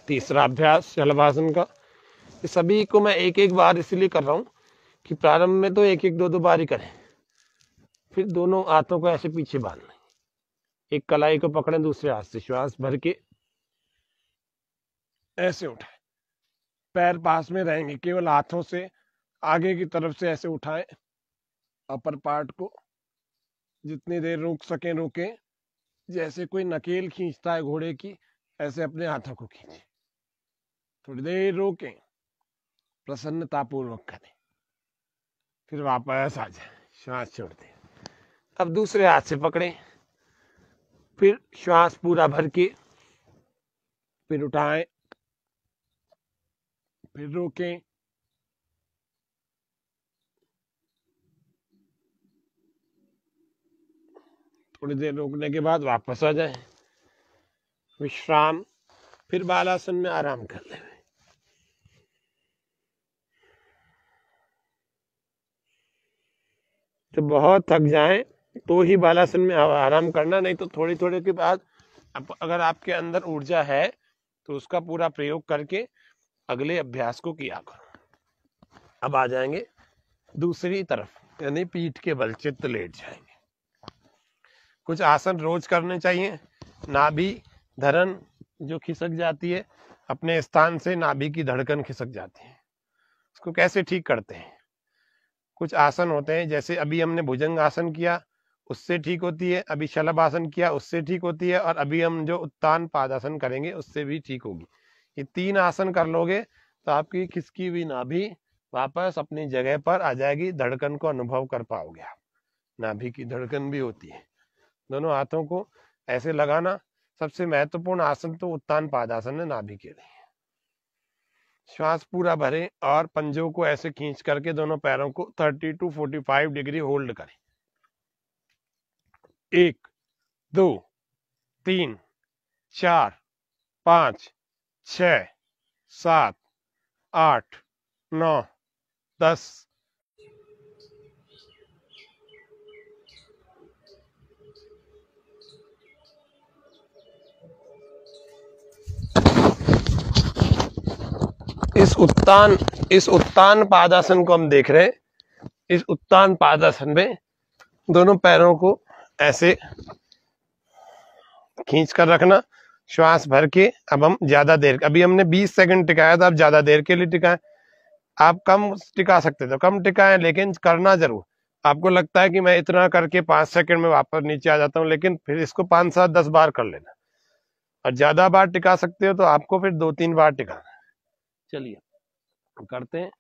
तीसरा अभ्यास शलभासन का ये सभी को मैं एक एक बार इसलिए कर रहा हूँ कि प्रारंभ में तो एक एक दो दो बार ही करें फिर दोनों हाथों को ऐसे पीछे बांध लें एक कलाई को पकड़ें दूसरे हाथ से श्वास भर के ऐसे उठाएं पैर पास में रहेंगे केवल हाथों से आगे की तरफ से ऐसे उठाएं अपर पार्ट को जितनी देर रोक सकें रोकें जैसे कोई नकेल खींचता है घोड़े की ऐसे अपने हाथों को खींचें थोड़ी देर रोकें प्रसन्नतापूर्वक करें फिर वापस आ जाए श्वास छोड़ दें अब दूसरे हाथ से पकड़ें फिर श्वास पूरा भर के फिर उठाएं फिर रोकें थोड़ी देर रोकने के बाद वापस आ जाए विश्राम फिर बालासन में आराम कर लेवे तो बहुत थक जाएं तो ही बालासन में आराम करना नहीं तो थोड़ी थोड़े के बाद अगर आपके अंदर ऊर्जा है तो उसका पूरा प्रयोग करके अगले अभ्यास को किया करो अब आ जाएंगे दूसरी तरफ यानी पीठ के बल चित्त लेट जाएंगे कुछ आसन रोज करने चाहिए नाभि धरन जो खिसक जाती है अपने स्थान से नाभि की धड़कन खिसक जाती है उसको कैसे ठीक करते हैं कुछ आसन होते हैं जैसे अभी हमने भुजंग आसन किया उससे ठीक होती है अभी शलभ आसन किया उससे ठीक होती है और अभी हम जो उत्तान पादासन करेंगे उससे भी ठीक होगी ये तीन आसन कर लोगे तो आपकी खिसकी हुई नाभि वापस अपनी जगह पर आ जाएगी धड़कन को अनुभव कर पाओगे आप नाभि की धड़कन भी होती है दोनों हाथों को ऐसे लगाना सबसे महत्वपूर्ण आसन तो उत्तान पादासन है नाभि के लिए श्वास पूरा भरें और पंजों को ऐसे खींच करके दोनों पैरों को 30 टू 45 डिग्री होल्ड करें एक दो तीन चार पाँच छ सात आठ नौ दस इस उत्तान इस उत्तान पादासन को हम देख रहे हैं इस उत्तान पादासन में दोनों पैरों को ऐसे खींच कर रखना श्वास भर के अब हम ज़्यादा देर अभी हमने 20 सेकंड टिकाया था अब ज़्यादा देर के लिए टिकाएं आप कम टिका सकते तो कम टिकाएं लेकिन करना ज़रूर आपको लगता है कि मैं इतना करके पांच सेकंड में वापस नीचे आ जाता हूँ लेकिन फिर इसको पांच सात दस बार कर लेना और ज़्यादा बार टिका सकते हो तो आपको फिर दो तीन बार टिकाना चलिए करते हैं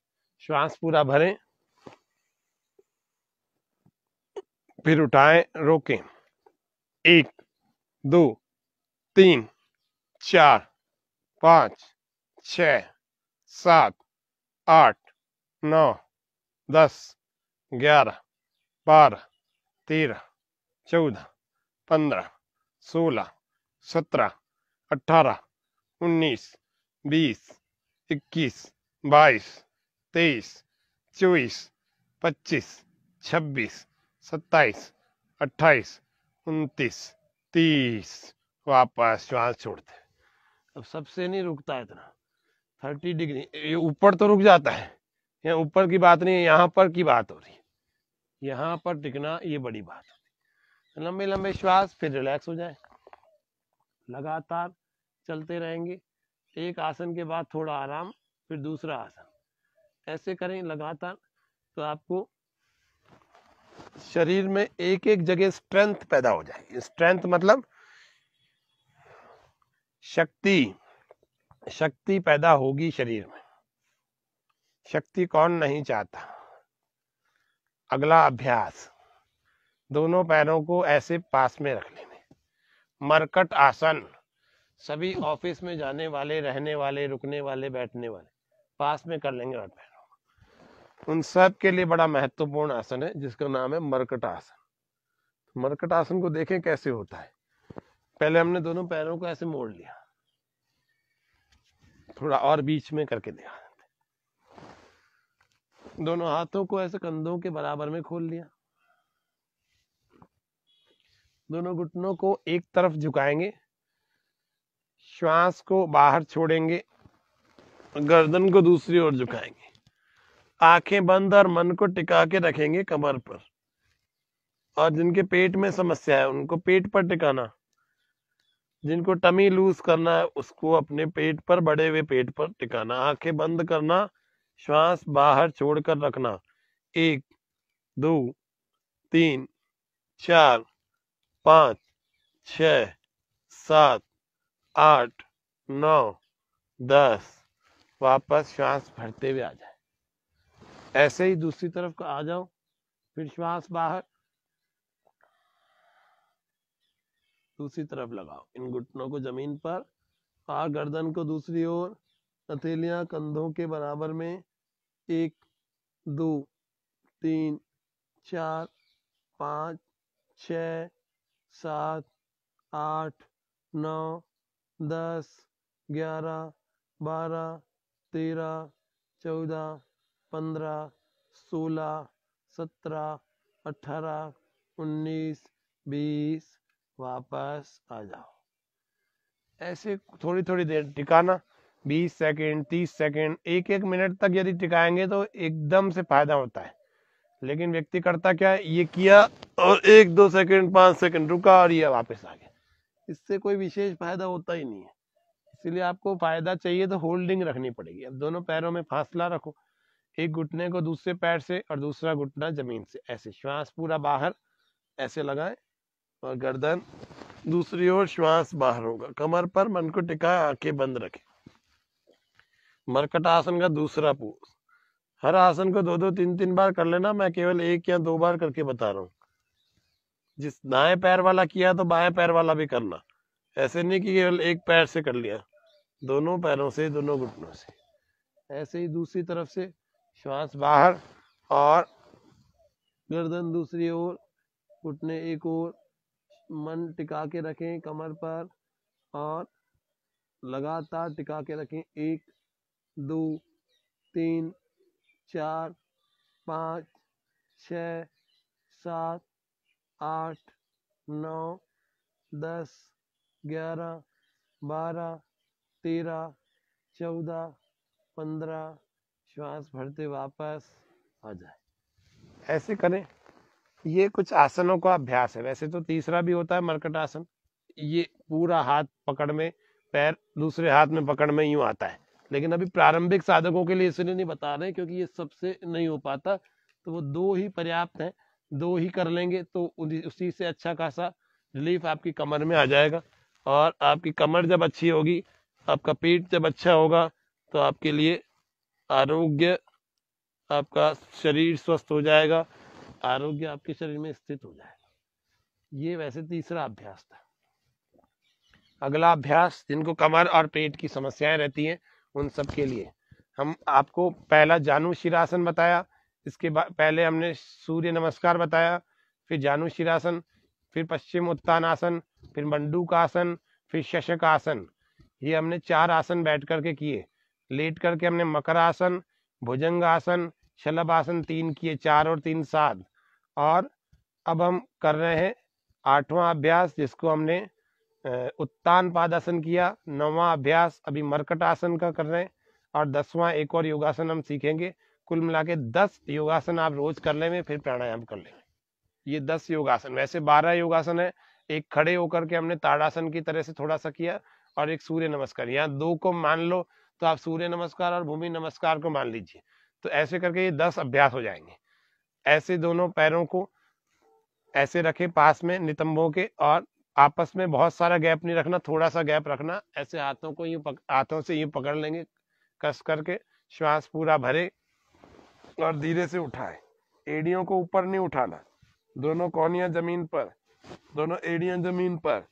श्वास पूरा भरें फिर उठाएं रोकें एक दो तीन चार पांच छ सात आठ नौ दस ग्यारह बारह तेरह चौदह पंद्रह सोलह सत्रह अठारह उन्नीस बीस इक्कीस बाईस तेईस चौबीस पच्चीस छब्बीस सत्ताईस अट्ठाईस उनतीस तीस वापस श्वास छोड़ते अब सबसे नहीं रुकता इतना थर्टी डिग्री ये ऊपर तो रुक जाता है यहाँ ऊपर की बात नहीं है यहाँ पर की बात हो रही है यहाँ पर टिकना ये बड़ी बात है लंबे लंबे श्वास फिर रिलैक्स हो जाए लगातार चलते रहेंगे एक आसन के बाद थोड़ा आराम फिर दूसरा आसन ऐसे करें लगातार तो आपको शरीर में एक एक जगह स्ट्रेंथ पैदा हो जाएगी स्ट्रेंथ मतलब शक्ति शक्ति पैदा होगी शरीर में शक्ति कौन नहीं चाहता अगला अभ्यास दोनों पैरों को ऐसे पास में रख लेने मरकट आसन सभी ऑफिस में जाने वाले रहने वाले रुकने वाले बैठने वाले पास में कर लेंगे और पैरों उन सब के लिए बड़ा महत्वपूर्ण आसन है जिसका नाम है मर्कट आसन को देखें कैसे होता है पहले हमने दोनों पैरों को ऐसे मोड़ लिया थोड़ा और बीच में करके देखा दोनों हाथों को ऐसे कंधों के बराबर में खोल लिया दोनों घुटनों को एक तरफ झुकाएंगे श्वास को बाहर छोड़ेंगे गर्दन को दूसरी ओर झुकाएंगे आंखें बंद और मन को टिका के रखेंगे कमर पर और जिनके पेट में समस्या है उनको पेट पर टिकाना जिनको टमी लूज करना है उसको अपने पेट पर बड़े हुए पेट पर टिकाना आंखें बंद करना श्वास बाहर छोड़कर रखना एक दो तीन चार पांच छ सात आठ नौ दस वापस श्वास भरते हुए आ जाए ऐसे ही दूसरी तरफ को आ जाओ फिर श्वास बाहर दूसरी तरफ लगाओ इन घुटनों को जमीन पर और गर्दन को दूसरी ओर हथेलिया कंधों के बराबर में एक दो तीन चार पाँच छ सात आठ नौ दस ग्यारह बारह तेरह चौदह पंद्रह सोलह सत्रह अठारह उन्नीस बीस वापस आ जाओ ऐसे थोड़ी थोड़ी देर टिकाना बीस सेकंड तीस सेकंड एक एक मिनट तक यदि टिकाएंगे तो एकदम से फायदा होता है लेकिन व्यक्ति करता क्या है ये किया और एक दो सेकंड पांच सेकंड रुका और ये वापस आ गया इससे कोई विशेष फायदा होता ही नहीं है इसलिए आपको फायदा चाहिए तो होल्डिंग रखनी पड़ेगी अब दोनों पैरों में फासला रखो एक घुटने को दूसरे पैर से और दूसरा घुटना जमीन से ऐसे श्वास पूरा बाहर ऐसे लगाएं और गर्दन दूसरी ओर श्वास बाहर होगा कमर पर मन को टिकाए आंखें बंद रखें आसन का दूसरा पोज हर आसन को दो दो तीन तीन बार कर लेना मैं केवल एक या दो बार करके बता रहा हूँ जिस दाएं पैर वाला किया तो बाएं पैर वाला भी करना ऐसे नहीं कि केवल एक पैर से कर लिया दोनों पैरों से दोनों घुटनों से ऐसे ही दूसरी तरफ से श्वास बाहर और गर्दन दूसरी ओर घुटने एक ओर मन टिका के रखें कमर पर और लगातार टिका के रखें एक दो तीन चार पाँच छ सात आठ नौ दस ग्यारह बारह तेरह चौदह पंद्रह श्वास भरते वापस आ जाए ऐसे करें ये कुछ आसनों का अभ्यास है वैसे तो तीसरा भी होता है आसन ये पूरा हाथ पकड़ में पैर दूसरे हाथ में पकड़ में यूं आता है लेकिन अभी प्रारंभिक साधकों के लिए इसलिए नहीं बता रहे क्योंकि ये सबसे नहीं हो पाता तो वो दो ही पर्याप्त हैं दो ही कर लेंगे तो उसी से अच्छा खासा रिलीफ आपकी कमर में आ जाएगा और आपकी कमर जब अच्छी होगी आपका पेट जब अच्छा होगा तो आपके लिए आरोग्य आपका शरीर स्वस्थ हो जाएगा आरोग्य आपके शरीर में स्थित हो जाएगा ये वैसे तीसरा अभ्यास था अगला अभ्यास जिनको कमर और पेट की समस्याएं रहती हैं उन सब के लिए हम आपको पहला जानू शिरासन बताया इसके पहले हमने सूर्य नमस्कार बताया फिर जानु शिरासन फिर पश्चिम उत्तान आसन फिर मंडूक आसन फिर शशक आसन ये हमने चार आसन बैठ करके किए लेट करके हमने मकर आसन भुजंग आसन शलभ आसन तीन किए चार और तीन सात और अब हम कर रहे हैं आठवां अभ्यास जिसको हमने उत्तान पादासन किया नौवां अभ्यास अभी मरकट आसन का कर रहे हैं और दसवां एक और योगासन हम सीखेंगे कुल मिला के दस योगासन आप रोज कर लेंगे फिर प्राणायाम कर लेंगे ये दस योगासन वैसे बारह योगासन है एक खड़े होकर के हमने ताड़ासन की तरह से थोड़ा सा किया और एक सूर्य नमस्कार यहाँ दो को मान लो तो आप सूर्य नमस्कार और भूमि नमस्कार को मान लीजिए तो ऐसे करके ये दस अभ्यास हो जाएंगे ऐसे दोनों पैरों को ऐसे रखे पास में नितंबों के और आपस में बहुत सारा गैप नहीं रखना थोड़ा सा गैप रखना ऐसे हाथों को यूँ हाथों से यूँ पकड़ लेंगे कस करके श्वास पूरा भरे और धीरे से उठाएं एड़ियों को ऊपर नहीं उठाना दोनों कोनिया जमीन पर दोनों एड़ियां जमीन पर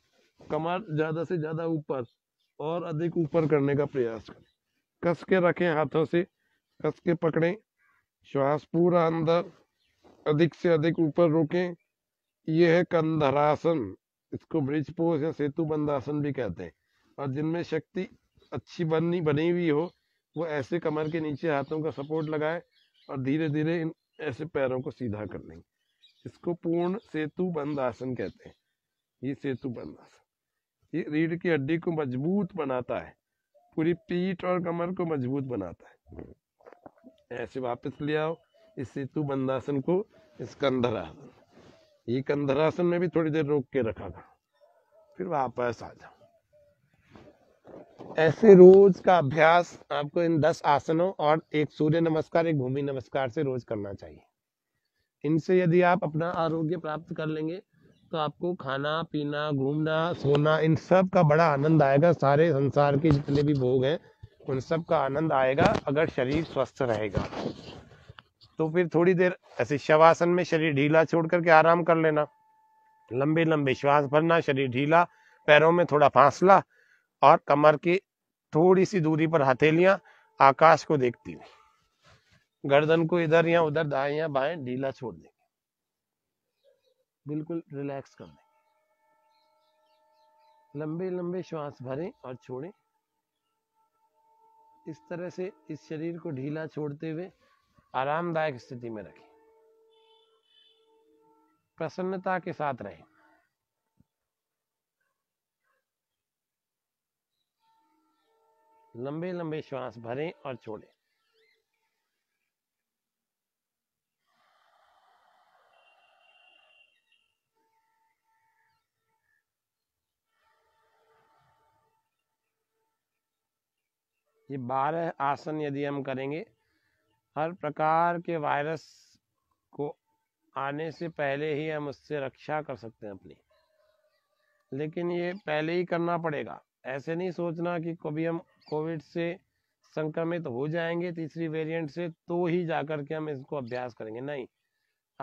कमर ज़्यादा से ज़्यादा ऊपर और अधिक ऊपर करने का प्रयास करें कस के रखें हाथों से कस के पकड़ें श्वास पूरा अंदर अधिक से अधिक ऊपर रोकें यह है कंधरासन इसको ब्रिज पोज या सेतु बंदासन भी कहते हैं और जिनमें शक्ति अच्छी बननी बनी हुई हो वो ऐसे कमर के नीचे हाथों का सपोर्ट लगाए और धीरे धीरे इन ऐसे पैरों को सीधा कर लेंगे इसको पूर्ण सेतु बंद आसन कहते हैं ये सेतु बंद आसन ये रीढ़ की हड्डी को मजबूत बनाता है पूरी पीठ और कमर को मजबूत बनाता है ऐसे वापस ले आओ इस सेतु बंदासन को इस कंधरासन ये कंधरासन में भी थोड़ी देर रोक के रखा था फिर वापस आ जाओ ऐसे रोज का अभ्यास आपको इन दस आसनों और एक सूर्य नमस्कार एक भूमि नमस्कार से रोज करना चाहिए इनसे यदि आप अपना आरोग्य प्राप्त कर लेंगे तो आपको खाना पीना घूमना सोना इन सब का बड़ा आनंद आएगा सारे संसार के जितने भी भोग हैं उन सब का आनंद आएगा अगर शरीर स्वस्थ रहेगा तो फिर थोड़ी देर ऐसे शवासन में शरीर ढीला छोड़ करके आराम कर लेना लंबे लंबे श्वास भरना शरीर ढीला पैरों में थोड़ा फांसला और कमर की थोड़ी सी दूरी पर हथेलियां आकाश को देखती हुई गर्दन को इधर या उधर दाएं या बाएं ढीला छोड़ देंगे बिल्कुल रिलैक्स कर देंगे लंबे लंबे श्वास भरें और छोड़ें इस तरह से इस शरीर को ढीला छोड़ते हुए आरामदायक स्थिति में रखें प्रसन्नता के साथ रहें लंबे लंबे श्वास भरें और छोड़ें ये बारह आसन यदि हम करेंगे हर प्रकार के वायरस को आने से पहले ही हम उससे रक्षा कर सकते हैं अपनी लेकिन ये पहले ही करना पड़ेगा ऐसे नहीं सोचना कि कभी हम कोविड से संक्रमित हो जाएंगे तीसरी वेरिएंट से तो ही जाकर के हम इसको अभ्यास करेंगे नहीं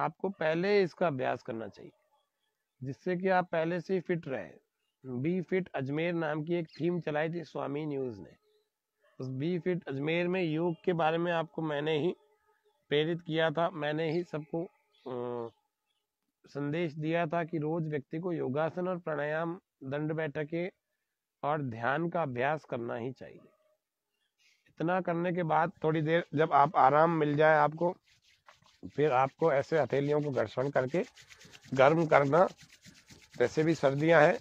आपको पहले इसका अभ्यास करना चाहिए जिससे कि आप पहले से ही फिट रहे बी फिट अजमेर नाम की एक थीम चलाई थी स्वामी न्यूज़ ने उस बी फिट अजमेर में योग के बारे में आपको मैंने ही प्रेरित किया था मैंने ही सबको संदेश दिया था कि रोज व्यक्ति को योगासन और प्राणायाम दंड के और ध्यान का अभ्यास करना ही चाहिए इतना करने के बाद थोड़ी देर जब आप आराम मिल जाए आपको फिर आपको ऐसे हथेलियों को घर्षण करके गर्म करना वैसे भी सर्दियां हैं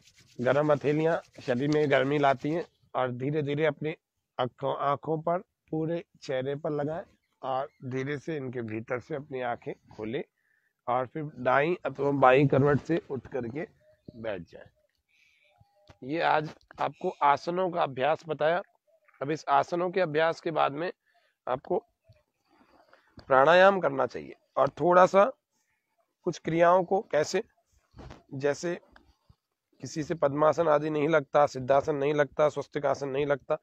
गर्म हथेलियां शरीर में गर्मी लाती हैं और धीरे धीरे अपनी आँखों आँखों पर पूरे चेहरे पर लगाएं और धीरे से इनके भीतर से अपनी आँखें खोलें और फिर दाई अथवा बाई करवट से उठ करके बैठ जाएं ये आज आपको आसनों का अभ्यास बताया अब इस आसनों के अभ्यास के बाद में आपको प्राणायाम करना चाहिए और थोड़ा सा कुछ क्रियाओं को कैसे जैसे किसी से पद्मासन आदि नहीं लगता सिद्धासन नहीं लगता स्वस्थिक आसन नहीं लगता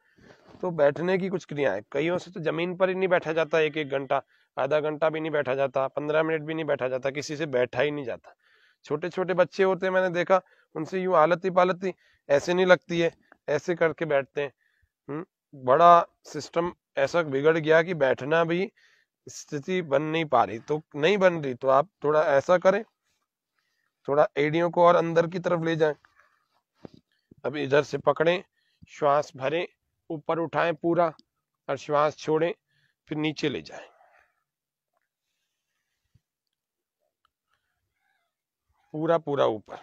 तो बैठने की कुछ क्रियाएं कईयों से तो जमीन पर ही नहीं बैठा जाता एक एक घंटा आधा घंटा भी नहीं बैठा जाता पंद्रह मिनट भी नहीं बैठा जाता किसी से बैठा ही नहीं जाता छोटे छोटे बच्चे होते मैंने देखा उनसे यूँ आलती पालती ऐसे नहीं लगती है ऐसे करके बैठते हैं बड़ा सिस्टम ऐसा बिगड़ गया कि बैठना भी स्थिति बन नहीं पा रही तो नहीं बन रही तो आप थोड़ा ऐसा करें थोड़ा एडियो को और अंदर की तरफ ले जाएं अब इधर से पकड़ें श्वास भरें ऊपर उठाएं पूरा और श्वास छोड़ें फिर नीचे ले जाएं पूरा पूरा ऊपर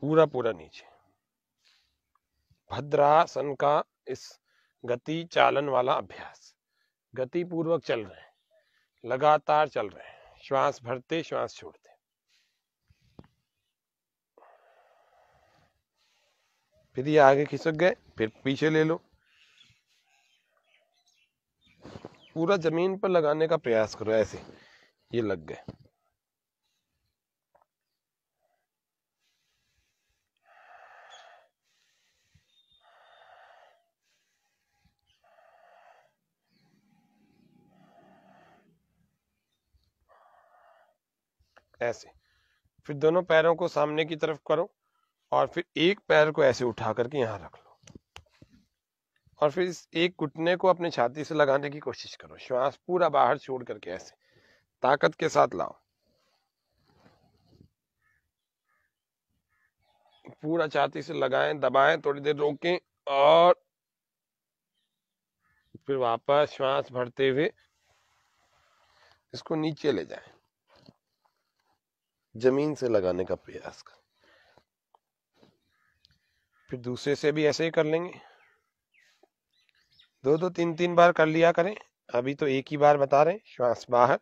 पूरा पूरा नीचे भद्रासन का इस गति चालन वाला अभ्यास गति पूर्वक चल रहे हैं लगातार चल रहे हैं श्वास भरते श्वास छोड़ते फिर ये आगे खिसक गए फिर पीछे ले लो पूरा जमीन पर लगाने का प्रयास करो ऐसे ये लग गए ऐसे फिर दोनों पैरों को सामने की तरफ करो और फिर एक पैर को ऐसे उठा करके यहाँ रख लो और फिर इस एक घुटने को अपने छाती से लगाने की कोशिश करो श्वास पूरा बाहर छोड़ करके ऐसे ताकत के साथ लाओ पूरा छाती से लगाएं दबाएं थोड़ी देर रोकें और फिर वापस श्वास भरते हुए इसको नीचे ले जाएं जमीन से लगाने का प्रयास कर फिर दूसरे से भी ऐसे ही कर लेंगे दो दो तीन तीन बार कर लिया करें अभी तो एक ही बार बता रहे श्वास बाहर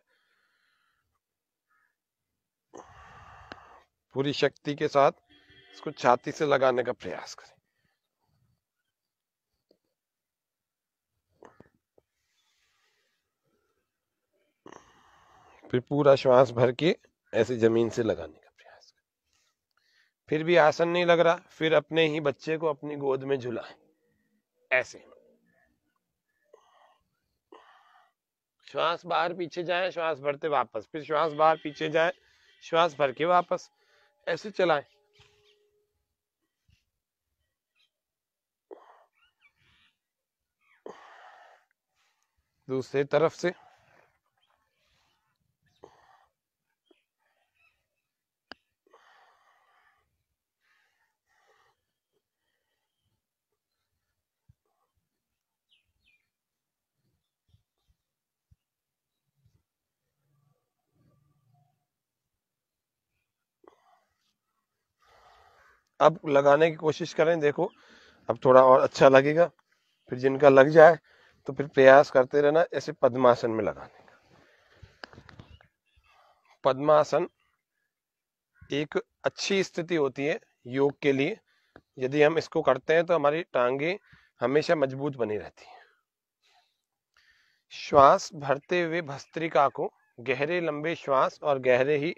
पूरी शक्ति के साथ इसको छाती से लगाने का प्रयास करें फिर पूरा श्वास भर के ऐसे जमीन से लगाने का प्रयास कर फिर भी आसन नहीं लग रहा फिर अपने ही बच्चे को अपनी गोद में झुलाए ऐसे श्वास बाहर पीछे जाए श्वास भरते वापस फिर श्वास बाहर पीछे जाए श्वास भर के वापस ऐसे चलाए दूसरे तरफ से अब लगाने की कोशिश करें देखो अब थोड़ा और अच्छा लगेगा फिर जिनका लग जाए तो फिर प्रयास करते रहना ऐसे पद्मासन में लगाने का पद्मासन एक अच्छी स्थिति होती है योग के लिए यदि हम इसको करते हैं तो हमारी टांगे हमेशा मजबूत बनी रहती हैं श्वास भरते हुए भस्त्रिका को गहरे लंबे श्वास और गहरे ही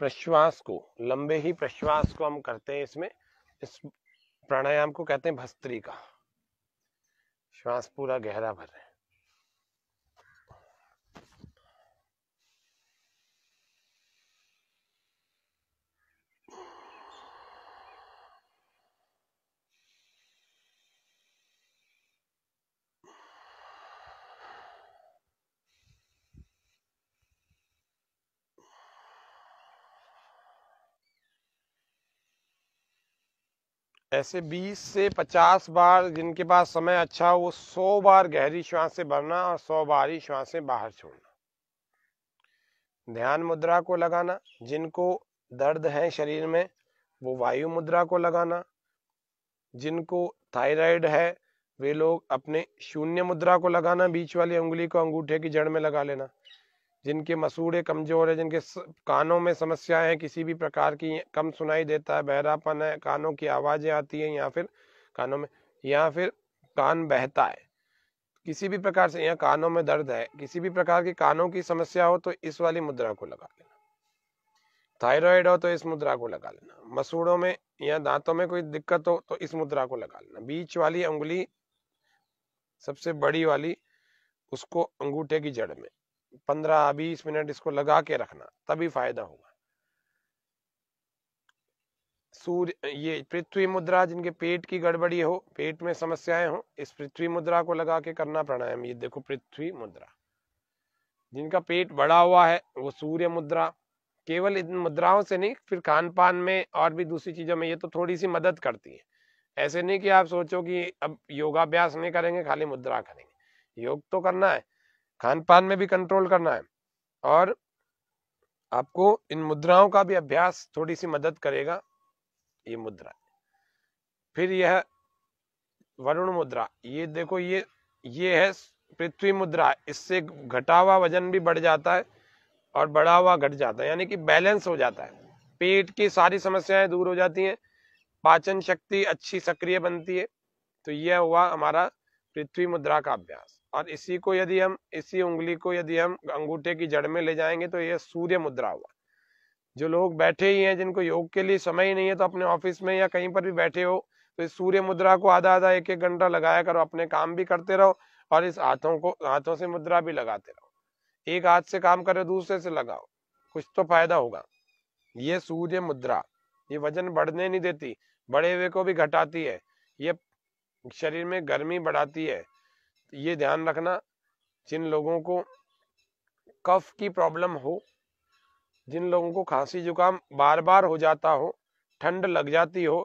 प्रश्वास को लंबे ही प्रश्वास को हम करते हैं इसमें इस प्राणायाम को कहते हैं भस्त्री का श्वास पूरा गहरा भर रहे हैं ऐसे 20 से 50 बार जिनके पास समय अच्छा हो वो 100 बार गहरी श्वास से भरना और 100 बार ही श्वास से बाहर छोड़ना ध्यान मुद्रा को लगाना जिनको दर्द है शरीर में वो वायु मुद्रा को लगाना जिनको थायराइड है वे लोग अपने शून्य मुद्रा को लगाना बीच वाली उंगली को अंगूठे की जड़ में लगा लेना जिनके मसूड़े कमज़ोर है जिनके कानों में समस्या है किसी भी प्रकार की कम सुनाई देता है बहरापन है कानों की आवाज़ें आती हैं या फिर कानों में या फिर कान बहता है किसी भी प्रकार से या कानों में दर्द है किसी भी प्रकार की कानों की समस्या हो तो इस वाली मुद्रा को लगा लेना थायराइड हो तो इस मुद्रा को लगा लेना मसूड़ों में या दांतों में कोई दिक्कत हो तो इस मुद्रा को लगा लेना बीच वाली उंगली सबसे बड़ी वाली उसको अंगूठे की जड़ में पंद्रह बीस मिनट इसको लगा के रखना तभी फायदा होगा सूर्य ये पृथ्वी मुद्रा जिनके पेट की गड़बड़ी हो पेट में समस्याएं हो इस पृथ्वी मुद्रा को लगा के करना प्राणायाम ये देखो पृथ्वी मुद्रा जिनका पेट बड़ा हुआ है वो सूर्य मुद्रा केवल इन मुद्राओं से नहीं फिर खान पान में और भी दूसरी चीजों में ये तो थोड़ी सी मदद करती है ऐसे नहीं कि आप सोचो कि अब योगाभ्यास नहीं करेंगे खाली मुद्रा करेंगे योग तो करना है खान पान में भी कंट्रोल करना है और आपको इन मुद्राओं का भी अभ्यास थोड़ी सी मदद करेगा ये मुद्रा फिर यह वरुण मुद्रा ये देखो ये ये है पृथ्वी मुद्रा इससे घटा हुआ वजन भी बढ़ जाता है और बढ़ा हुआ घट जाता है यानी कि बैलेंस हो जाता है पेट की सारी समस्याएं दूर हो जाती हैं पाचन शक्ति अच्छी सक्रिय बनती है तो यह हुआ हमारा पृथ्वी मुद्रा का अभ्यास और इसी को यदि हम इसी उंगली को यदि हम अंगूठे की जड़ में ले जाएंगे तो ये सूर्य मुद्रा हुआ जो लोग बैठे ही हैं जिनको योग के लिए समय ही नहीं है तो अपने ऑफिस में या कहीं पर भी बैठे हो तो इस सूर्य मुद्रा को आधा आधा एक एक घंटा लगाया करो अपने काम भी करते रहो और इस हाथों को हाथों से मुद्रा भी लगाते रहो एक हाथ से काम करो दूसरे से लगाओ कुछ तो फायदा होगा ये सूर्य मुद्रा ये वजन बढ़ने नहीं देती बड़े हुए को भी घटाती है ये शरीर में गर्मी बढ़ाती है तो ये ध्यान रखना जिन लोगों को कफ की प्रॉब्लम हो जिन लोगों को खांसी जुकाम बार बार हो जाता हो ठंड लग जाती हो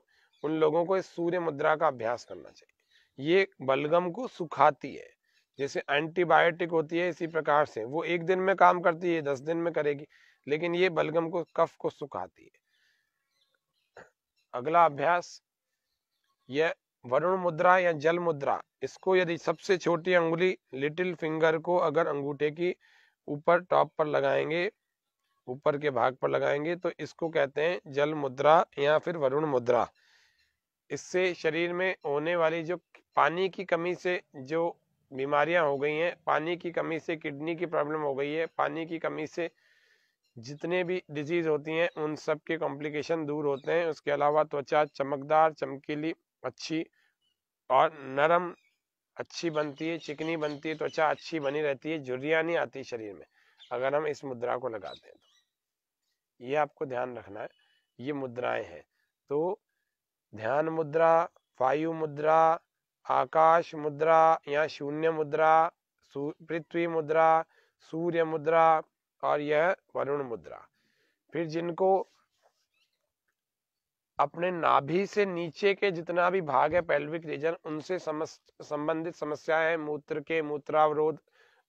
उन लोगों को इस सूर्य मुद्रा का अभ्यास करना चाहिए ये बलगम को सुखाती है जैसे एंटीबायोटिक होती है इसी प्रकार से वो एक दिन में काम करती है दस दिन में करेगी लेकिन ये बलगम को कफ को सुखाती है अगला अभ्यास यह वरुण मुद्रा या जल मुद्रा इसको यदि सबसे छोटी अंगुली लिटिल फिंगर को अगर अंगूठे की ऊपर टॉप पर लगाएंगे ऊपर के भाग पर लगाएंगे तो इसको कहते हैं जल मुद्रा या फिर वरुण मुद्रा इससे शरीर में होने वाली जो पानी की कमी से जो बीमारियां हो गई हैं पानी की कमी से किडनी की प्रॉब्लम हो गई है पानी की कमी से जितने भी डिजीज़ होती हैं उन सब के कॉम्प्लिकेशन दूर होते हैं उसके अलावा त्वचा चमकदार चमकीली अच्छी और नरम अच्छी बनती है चिकनी बनती है त्वचा तो अच्छा अच्छी बनी रहती है झुर्रिया नहीं आती शरीर में अगर हम इस मुद्रा को लगाते हैं तो ये आपको ध्यान रखना है ये मुद्राएं हैं तो ध्यान मुद्रा वायु मुद्रा आकाश मुद्रा या शून्य मुद्रा पृथ्वी मुद्रा सूर्य मुद्रा और यह वरुण मुद्रा फिर जिनको अपने नाभि से नीचे के जितना भी भाग है पेल्विक रीजन उनसे संबंधित समस्याएं हैं मूत्र के मूत्रावरोध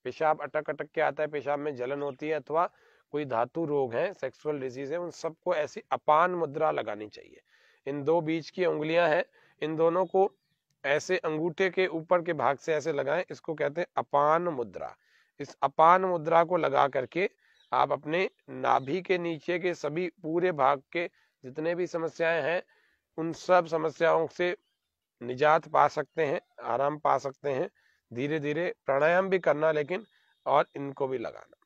पेशाब अटक अटक के आता है पेशाब में जलन होती है अथवा कोई धातु रोग है सेक्सुअल डिजीज है उन सबको ऐसी अपान मुद्रा लगानी चाहिए इन दो बीच की उंगलियां हैं इन दोनों को ऐसे अंगूठे के ऊपर के भाग से ऐसे लगाए इसको कहते हैं अपान मुद्रा इस अपान मुद्रा को लगा करके आप अपने नाभि के नीचे के सभी पूरे भाग के जितने भी समस्याएं हैं उन सब समस्याओं से निजात पा सकते हैं आराम पा सकते हैं धीरे धीरे प्राणायाम भी करना लेकिन और इनको भी लगाना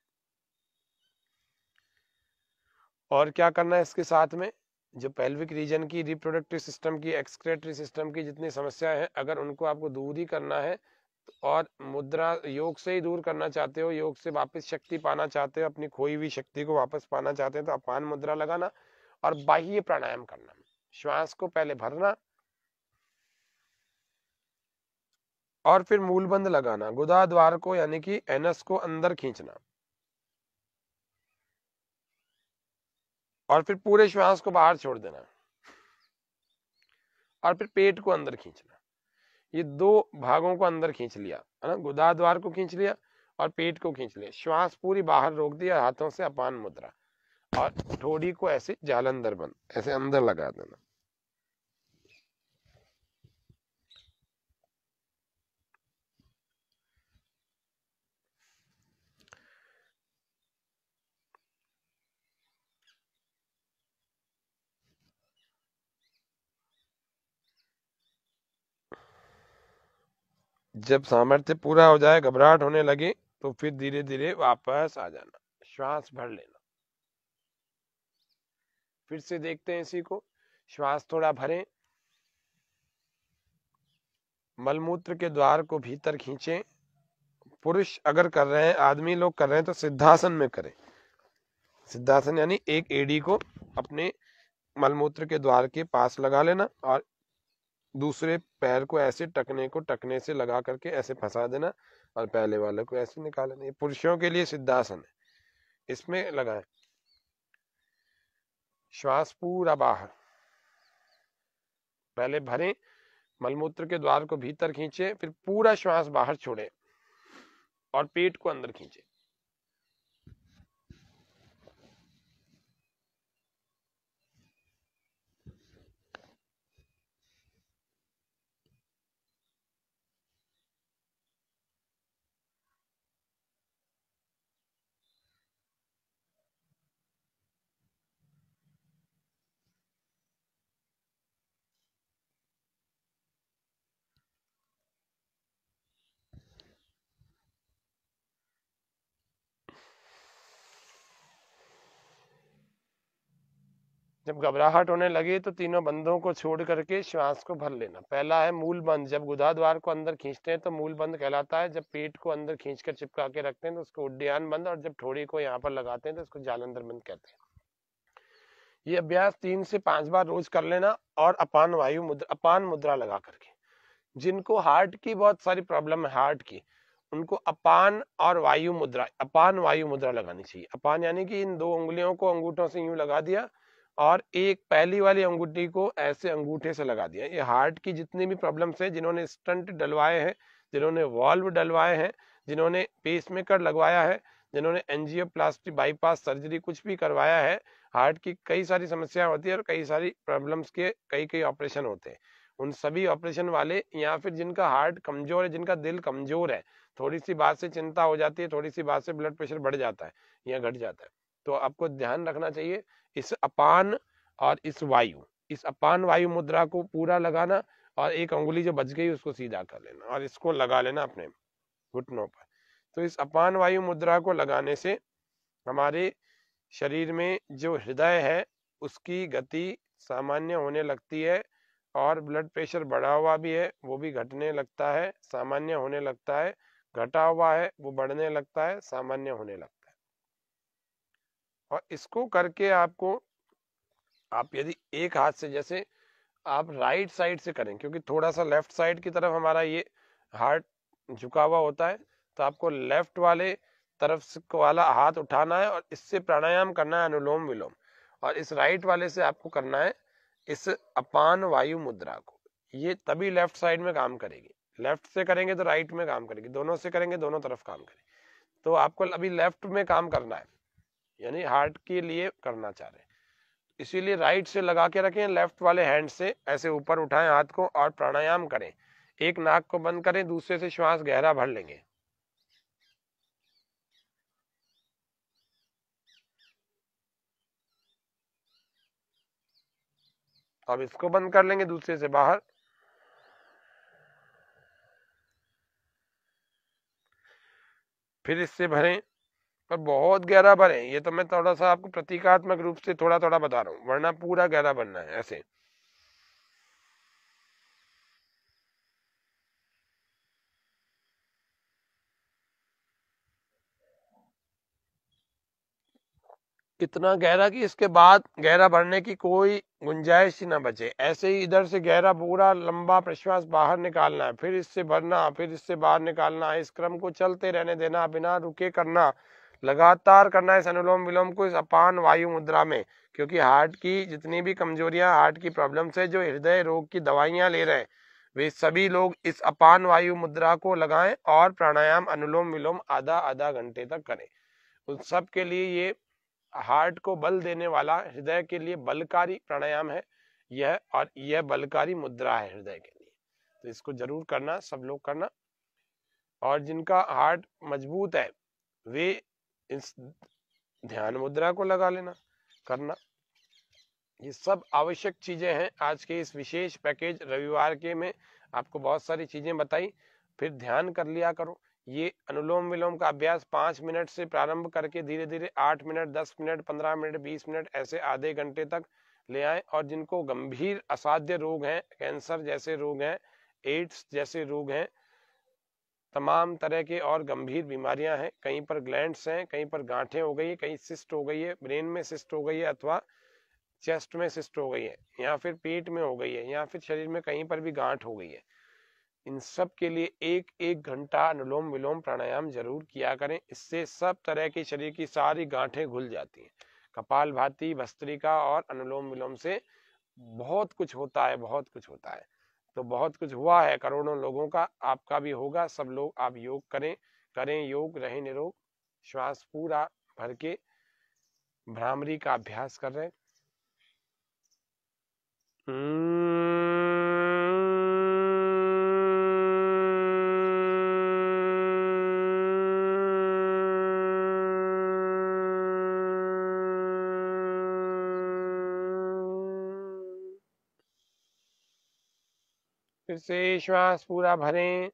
और क्या करना है इसके साथ में जो पेल्विक रीजन की रिप्रोडक्टिव सिस्टम की एक्सक्रेटरी सिस्टम की जितनी समस्याएं हैं अगर उनको आपको दूर ही करना है तो और मुद्रा योग से ही दूर करना चाहते हो योग से वापस शक्ति पाना चाहते हो अपनी खोई हुई शक्ति को वापस पाना चाहते हो तो अपान मुद्रा लगाना और बाह्य प्राणायाम करना श्वास को पहले भरना और फिर मूलबंद लगाना गुदा द्वार को यानी कि एनस को अंदर खींचना और फिर पूरे श्वास को बाहर छोड़ देना और फिर पेट को अंदर खींचना ये दो भागों को अंदर खींच लिया है ना गुदा द्वार को खींच लिया और पेट को खींच लिया श्वास पूरी बाहर रोक दिया हाथों से अपान मुद्रा और ठोड़ी को ऐसे जालंधर बन ऐसे अंदर लगा देना जब सामर्थ्य पूरा हो जाए घबराहट होने लगे तो फिर धीरे धीरे वापस आ जाना श्वास भर लेना फिर से देखते हैं इसी को श्वास थोड़ा भरें मलमूत्र के द्वार को भीतर खींचें पुरुष अगर कर रहे हैं आदमी लोग कर रहे हैं तो सिद्धासन में करें सिद्धासन यानी एक एडी को अपने मलमूत्र के द्वार के पास लगा लेना और दूसरे पैर को ऐसे टकने को टकने से लगा करके ऐसे फंसा देना और पहले वाले को ऐसे निकाल लेना ये पुरुषों के लिए सिद्धासन है इसमें लगाएं श्वास पूरा बाहर पहले भरें मलमूत्र के द्वार को भीतर खींचे फिर पूरा श्वास बाहर छोड़े और पेट को अंदर खींचे जब घबराहट होने लगे तो तीनों बंधों को छोड़ करके श्वास को भर लेना पहला है मूल बंध जब गुदा द्वार को अंदर खींचते हैं तो मूल बंध कहलाता है जब पेट को अंदर खींच कर चिपका के रखते हैं तो उसको उड्डयान बंध और जब ठोड़ी को यहाँ पर लगाते हैं तो उसको जालंधर बंध कहते हैं ये अभ्यास तीन से पांच बार रोज कर लेना और अपान वायु मुद्रा अपान मुद्रा लगा करके जिनको हार्ट की बहुत सारी प्रॉब्लम है हार्ट की उनको अपान और वायु मुद्रा अपान वायु मुद्रा लगानी चाहिए अपान यानी कि इन दो उंगलियों को अंगूठों से यूं लगा दिया और एक पहली वाली अंगूठी को ऐसे अंगूठे से लगा दिया ये हार्ट की जितनी भी प्रॉब्लम्स हैं जिन्होंने स्टंट डलवाए हैं जिन्होंने वॉल्व डलवाए हैं जिन्होंने पेसमेकर लगवाया है जिन्होंने प्लास्टिक बाईपास सर्जरी कुछ भी करवाया है हार्ट की कई सारी समस्याएं होती है और कई सारी प्रॉब्लम्स के कई कई ऑपरेशन होते हैं उन सभी ऑपरेशन वाले या फिर जिनका हार्ट कमजोर है जिनका दिल कमजोर है थोड़ी सी बात से चिंता हो जाती है थोड़ी सी बात से ब्लड प्रेशर बढ़ जाता है या घट जाता है तो आपको ध्यान रखना चाहिए इस अपान और इस वायु इस अपान वायु मुद्रा को पूरा लगाना और एक अंगुली जो बच गई उसको सीधा कर लेना और इसको लगा लेना अपने घुटनों पर तो इस अपान वायु मुद्रा को लगाने से हमारे शरीर में जो हृदय है उसकी गति सामान्य होने लगती है और ब्लड प्रेशर बढ़ा हुआ भी है वो भी घटने लगता है सामान्य होने लगता है घटा हुआ है वो बढ़ने लगता है सामान्य होने लगता है और इसको करके आपको आप यदि एक हाथ से जैसे आप राइट साइड से करें क्योंकि थोड़ा सा लेफ्ट साइड की तरफ हमारा ये हार्ट झुका हुआ होता है तो आपको लेफ्ट वाले तरफ वाला हाथ उठाना है और इससे प्राणायाम करना है अनुलोम विलोम और इस राइट वाले से आपको करना है इस अपान वायु मुद्रा को ये तभी लेफ्ट साइड में काम करेगी लेफ्ट से करेंगे तो राइट में काम करेगी दोनों से करेंगे दोनों तरफ काम करेगी तो आपको अभी लेफ्ट में काम करना है यानी हार्ट के लिए करना चाह रहे हैं इसीलिए राइट से लगा के रखें लेफ्ट वाले हैंड से ऐसे ऊपर उठाएं हाथ को और प्राणायाम करें एक नाक को बंद करें दूसरे से श्वास गहरा भर लेंगे अब इसको बंद कर लेंगे दूसरे से बाहर फिर इससे भरें पर बहुत गहरा भरे ये तो मैं थोड़ा सा आपको प्रतीकात्मक रूप से थोड़ा थोड़ा बता रहा हूँ वरना पूरा गहरा भरना है ऐसे इतना गहरा कि इसके बाद गहरा भरने की कोई गुंजाइश ही ना बचे ऐसे ही इधर से गहरा पूरा लंबा प्रश्वास बाहर निकालना है फिर इससे भरना फिर इससे बाहर निकालना इस क्रम को चलते रहने देना बिना रुके करना लगातार करना है इस अनुलोम विलोम को इस अपान वायु मुद्रा में क्योंकि हार्ट की जितनी भी कमजोरियां हार्ट की प्रॉब्लम से जो हृदय रोग की दवाइयां ले रहे हैं वे सभी लोग इस अपान वायु मुद्रा को लगाएं और प्राणायाम अनुलोम विलोम आधा आधा घंटे तक करें उन सब के लिए ये हार्ट को बल देने वाला हृदय के लिए बलकारी प्राणायाम है यह और यह बलकारी मुद्रा है हृदय के लिए तो इसको जरूर करना सब लोग करना और जिनका हार्ट मजबूत है वे इस ध्यान मुद्रा को लगा लेना करना ये सब आवश्यक चीजें हैं आज के इस विशेष पैकेज रविवार के में आपको बहुत सारी चीजें बताई फिर ध्यान कर लिया करो ये अनुलोम विलोम का अभ्यास पाँच मिनट से प्रारंभ करके धीरे धीरे आठ मिनट दस मिनट पंद्रह मिनट बीस मिनट ऐसे आधे घंटे तक ले आए और जिनको गंभीर असाध्य रोग हैं कैंसर जैसे रोग हैं एड्स जैसे रोग हैं तमाम तरह के और गंभीर बीमारियां हैं कहीं पर ग्लैंड्स हैं कहीं पर गांठें हो गई है कहीं सिस्ट हो गई है ब्रेन में सिस्ट हो गई है अथवा चेस्ट में सिस्ट हो गई है या फिर पेट में हो गई है या फिर शरीर में कहीं पर भी गांठ हो गई है इन सब के लिए एक एक घंटा अनुलोम विलोम प्राणायाम जरूर किया करें इससे सब तरह के शरीर की सारी गांठें घुल जाती हैं कपाल भाती भस्त्रिका और अनुलोम विलोम से बहुत कुछ होता है बहुत कुछ होता है तो बहुत कुछ हुआ है करोड़ों लोगों का आपका भी होगा सब लोग आप योग करें करें योग रहे निरोग श्वास पूरा भर के भ्रामरी का अभ्यास कर रहे हैं से श्वास पूरा भरें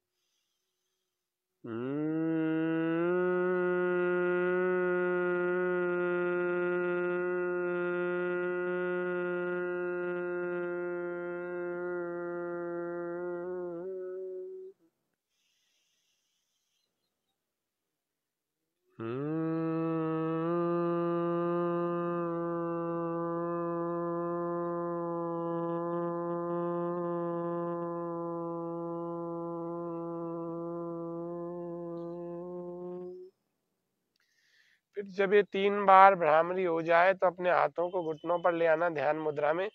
जब ये तीन बार भ्रामरी हो जाए तो अपने हाथों को घुटनों पर ले आना ध्यान मुद्रा में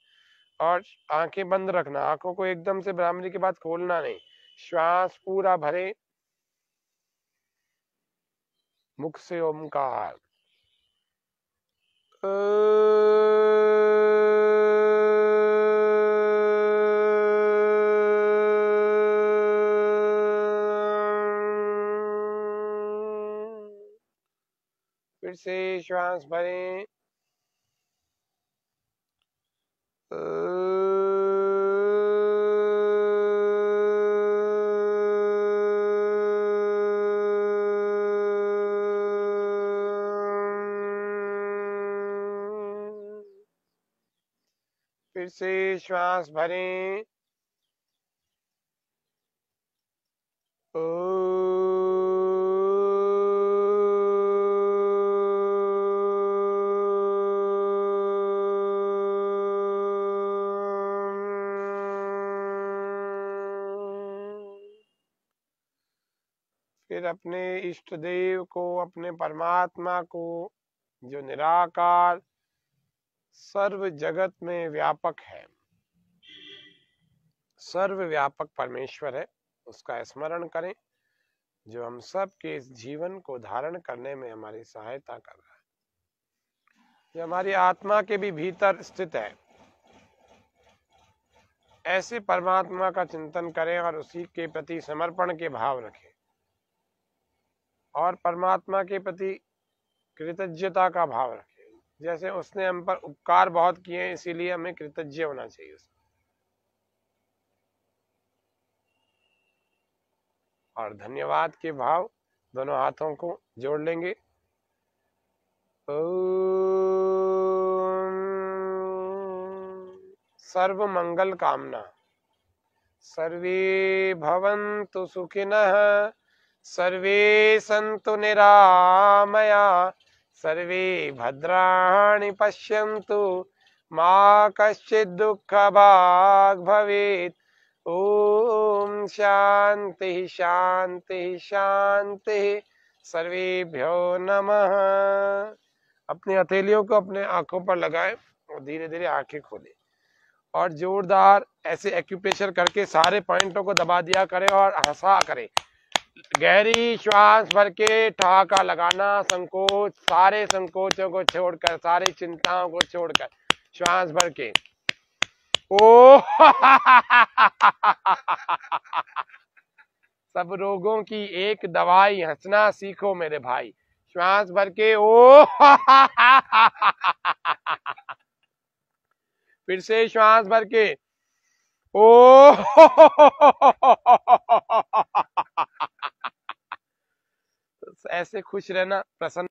और आंखें बंद रखना आंखों को एकदम से भ्रामरी के बाद खोलना नहीं श्वास पूरा भरे मुख से Omkar Raise your buddy. Uh... फिर से श्वास भरें फिर अपने इष्ट देव को अपने परमात्मा को जो निराकार सर्व जगत में व्यापक है सर्व व्यापक परमेश्वर है उसका स्मरण करें जो हम सब के इस जीवन को धारण करने में हमारी सहायता कर रहा है जो हमारी आत्मा के भी भीतर स्थित है ऐसे परमात्मा का चिंतन करें और उसी के प्रति समर्पण के भाव रखें और परमात्मा के प्रति कृतज्ञता का भाव रखें जैसे उसने हम पर उपकार बहुत किए हैं इसीलिए हमें कृतज्ञ होना चाहिए उसमें और धन्यवाद के भाव दोनों हाथों को जोड़ लेंगे सर्व मंगल कामना सर्वे भवन्तु सुखिनः सर्वे सन्तु निरामया सर्वे भद्राणि पश्यन्तु मा कश्चित् दुःखभाग् भवेत् ॐ शान्तिः शान्तिः शान्तिः सर्वेभ्यो नमः अपनी हथेलियों को अपने आंखों पर लगाएं और धीरे धीरे आंखें खोलें और जोरदार ऐसे एक्यूप्रेशर करके सारे पॉइंटों को दबा दिया करें और हंसा करें गहरी श्वास भर के ठहाका लगाना संकोच सारे संकोचों को छोड़कर सारी चिंताओं को छोड़कर श्वास भर के ओ सब रोगों की एक दवाई हंसना सीखो मेरे भाई श्वास भर के ओ फिर से श्वास भर के ओ ऐसे खुश रहना प्रसन्न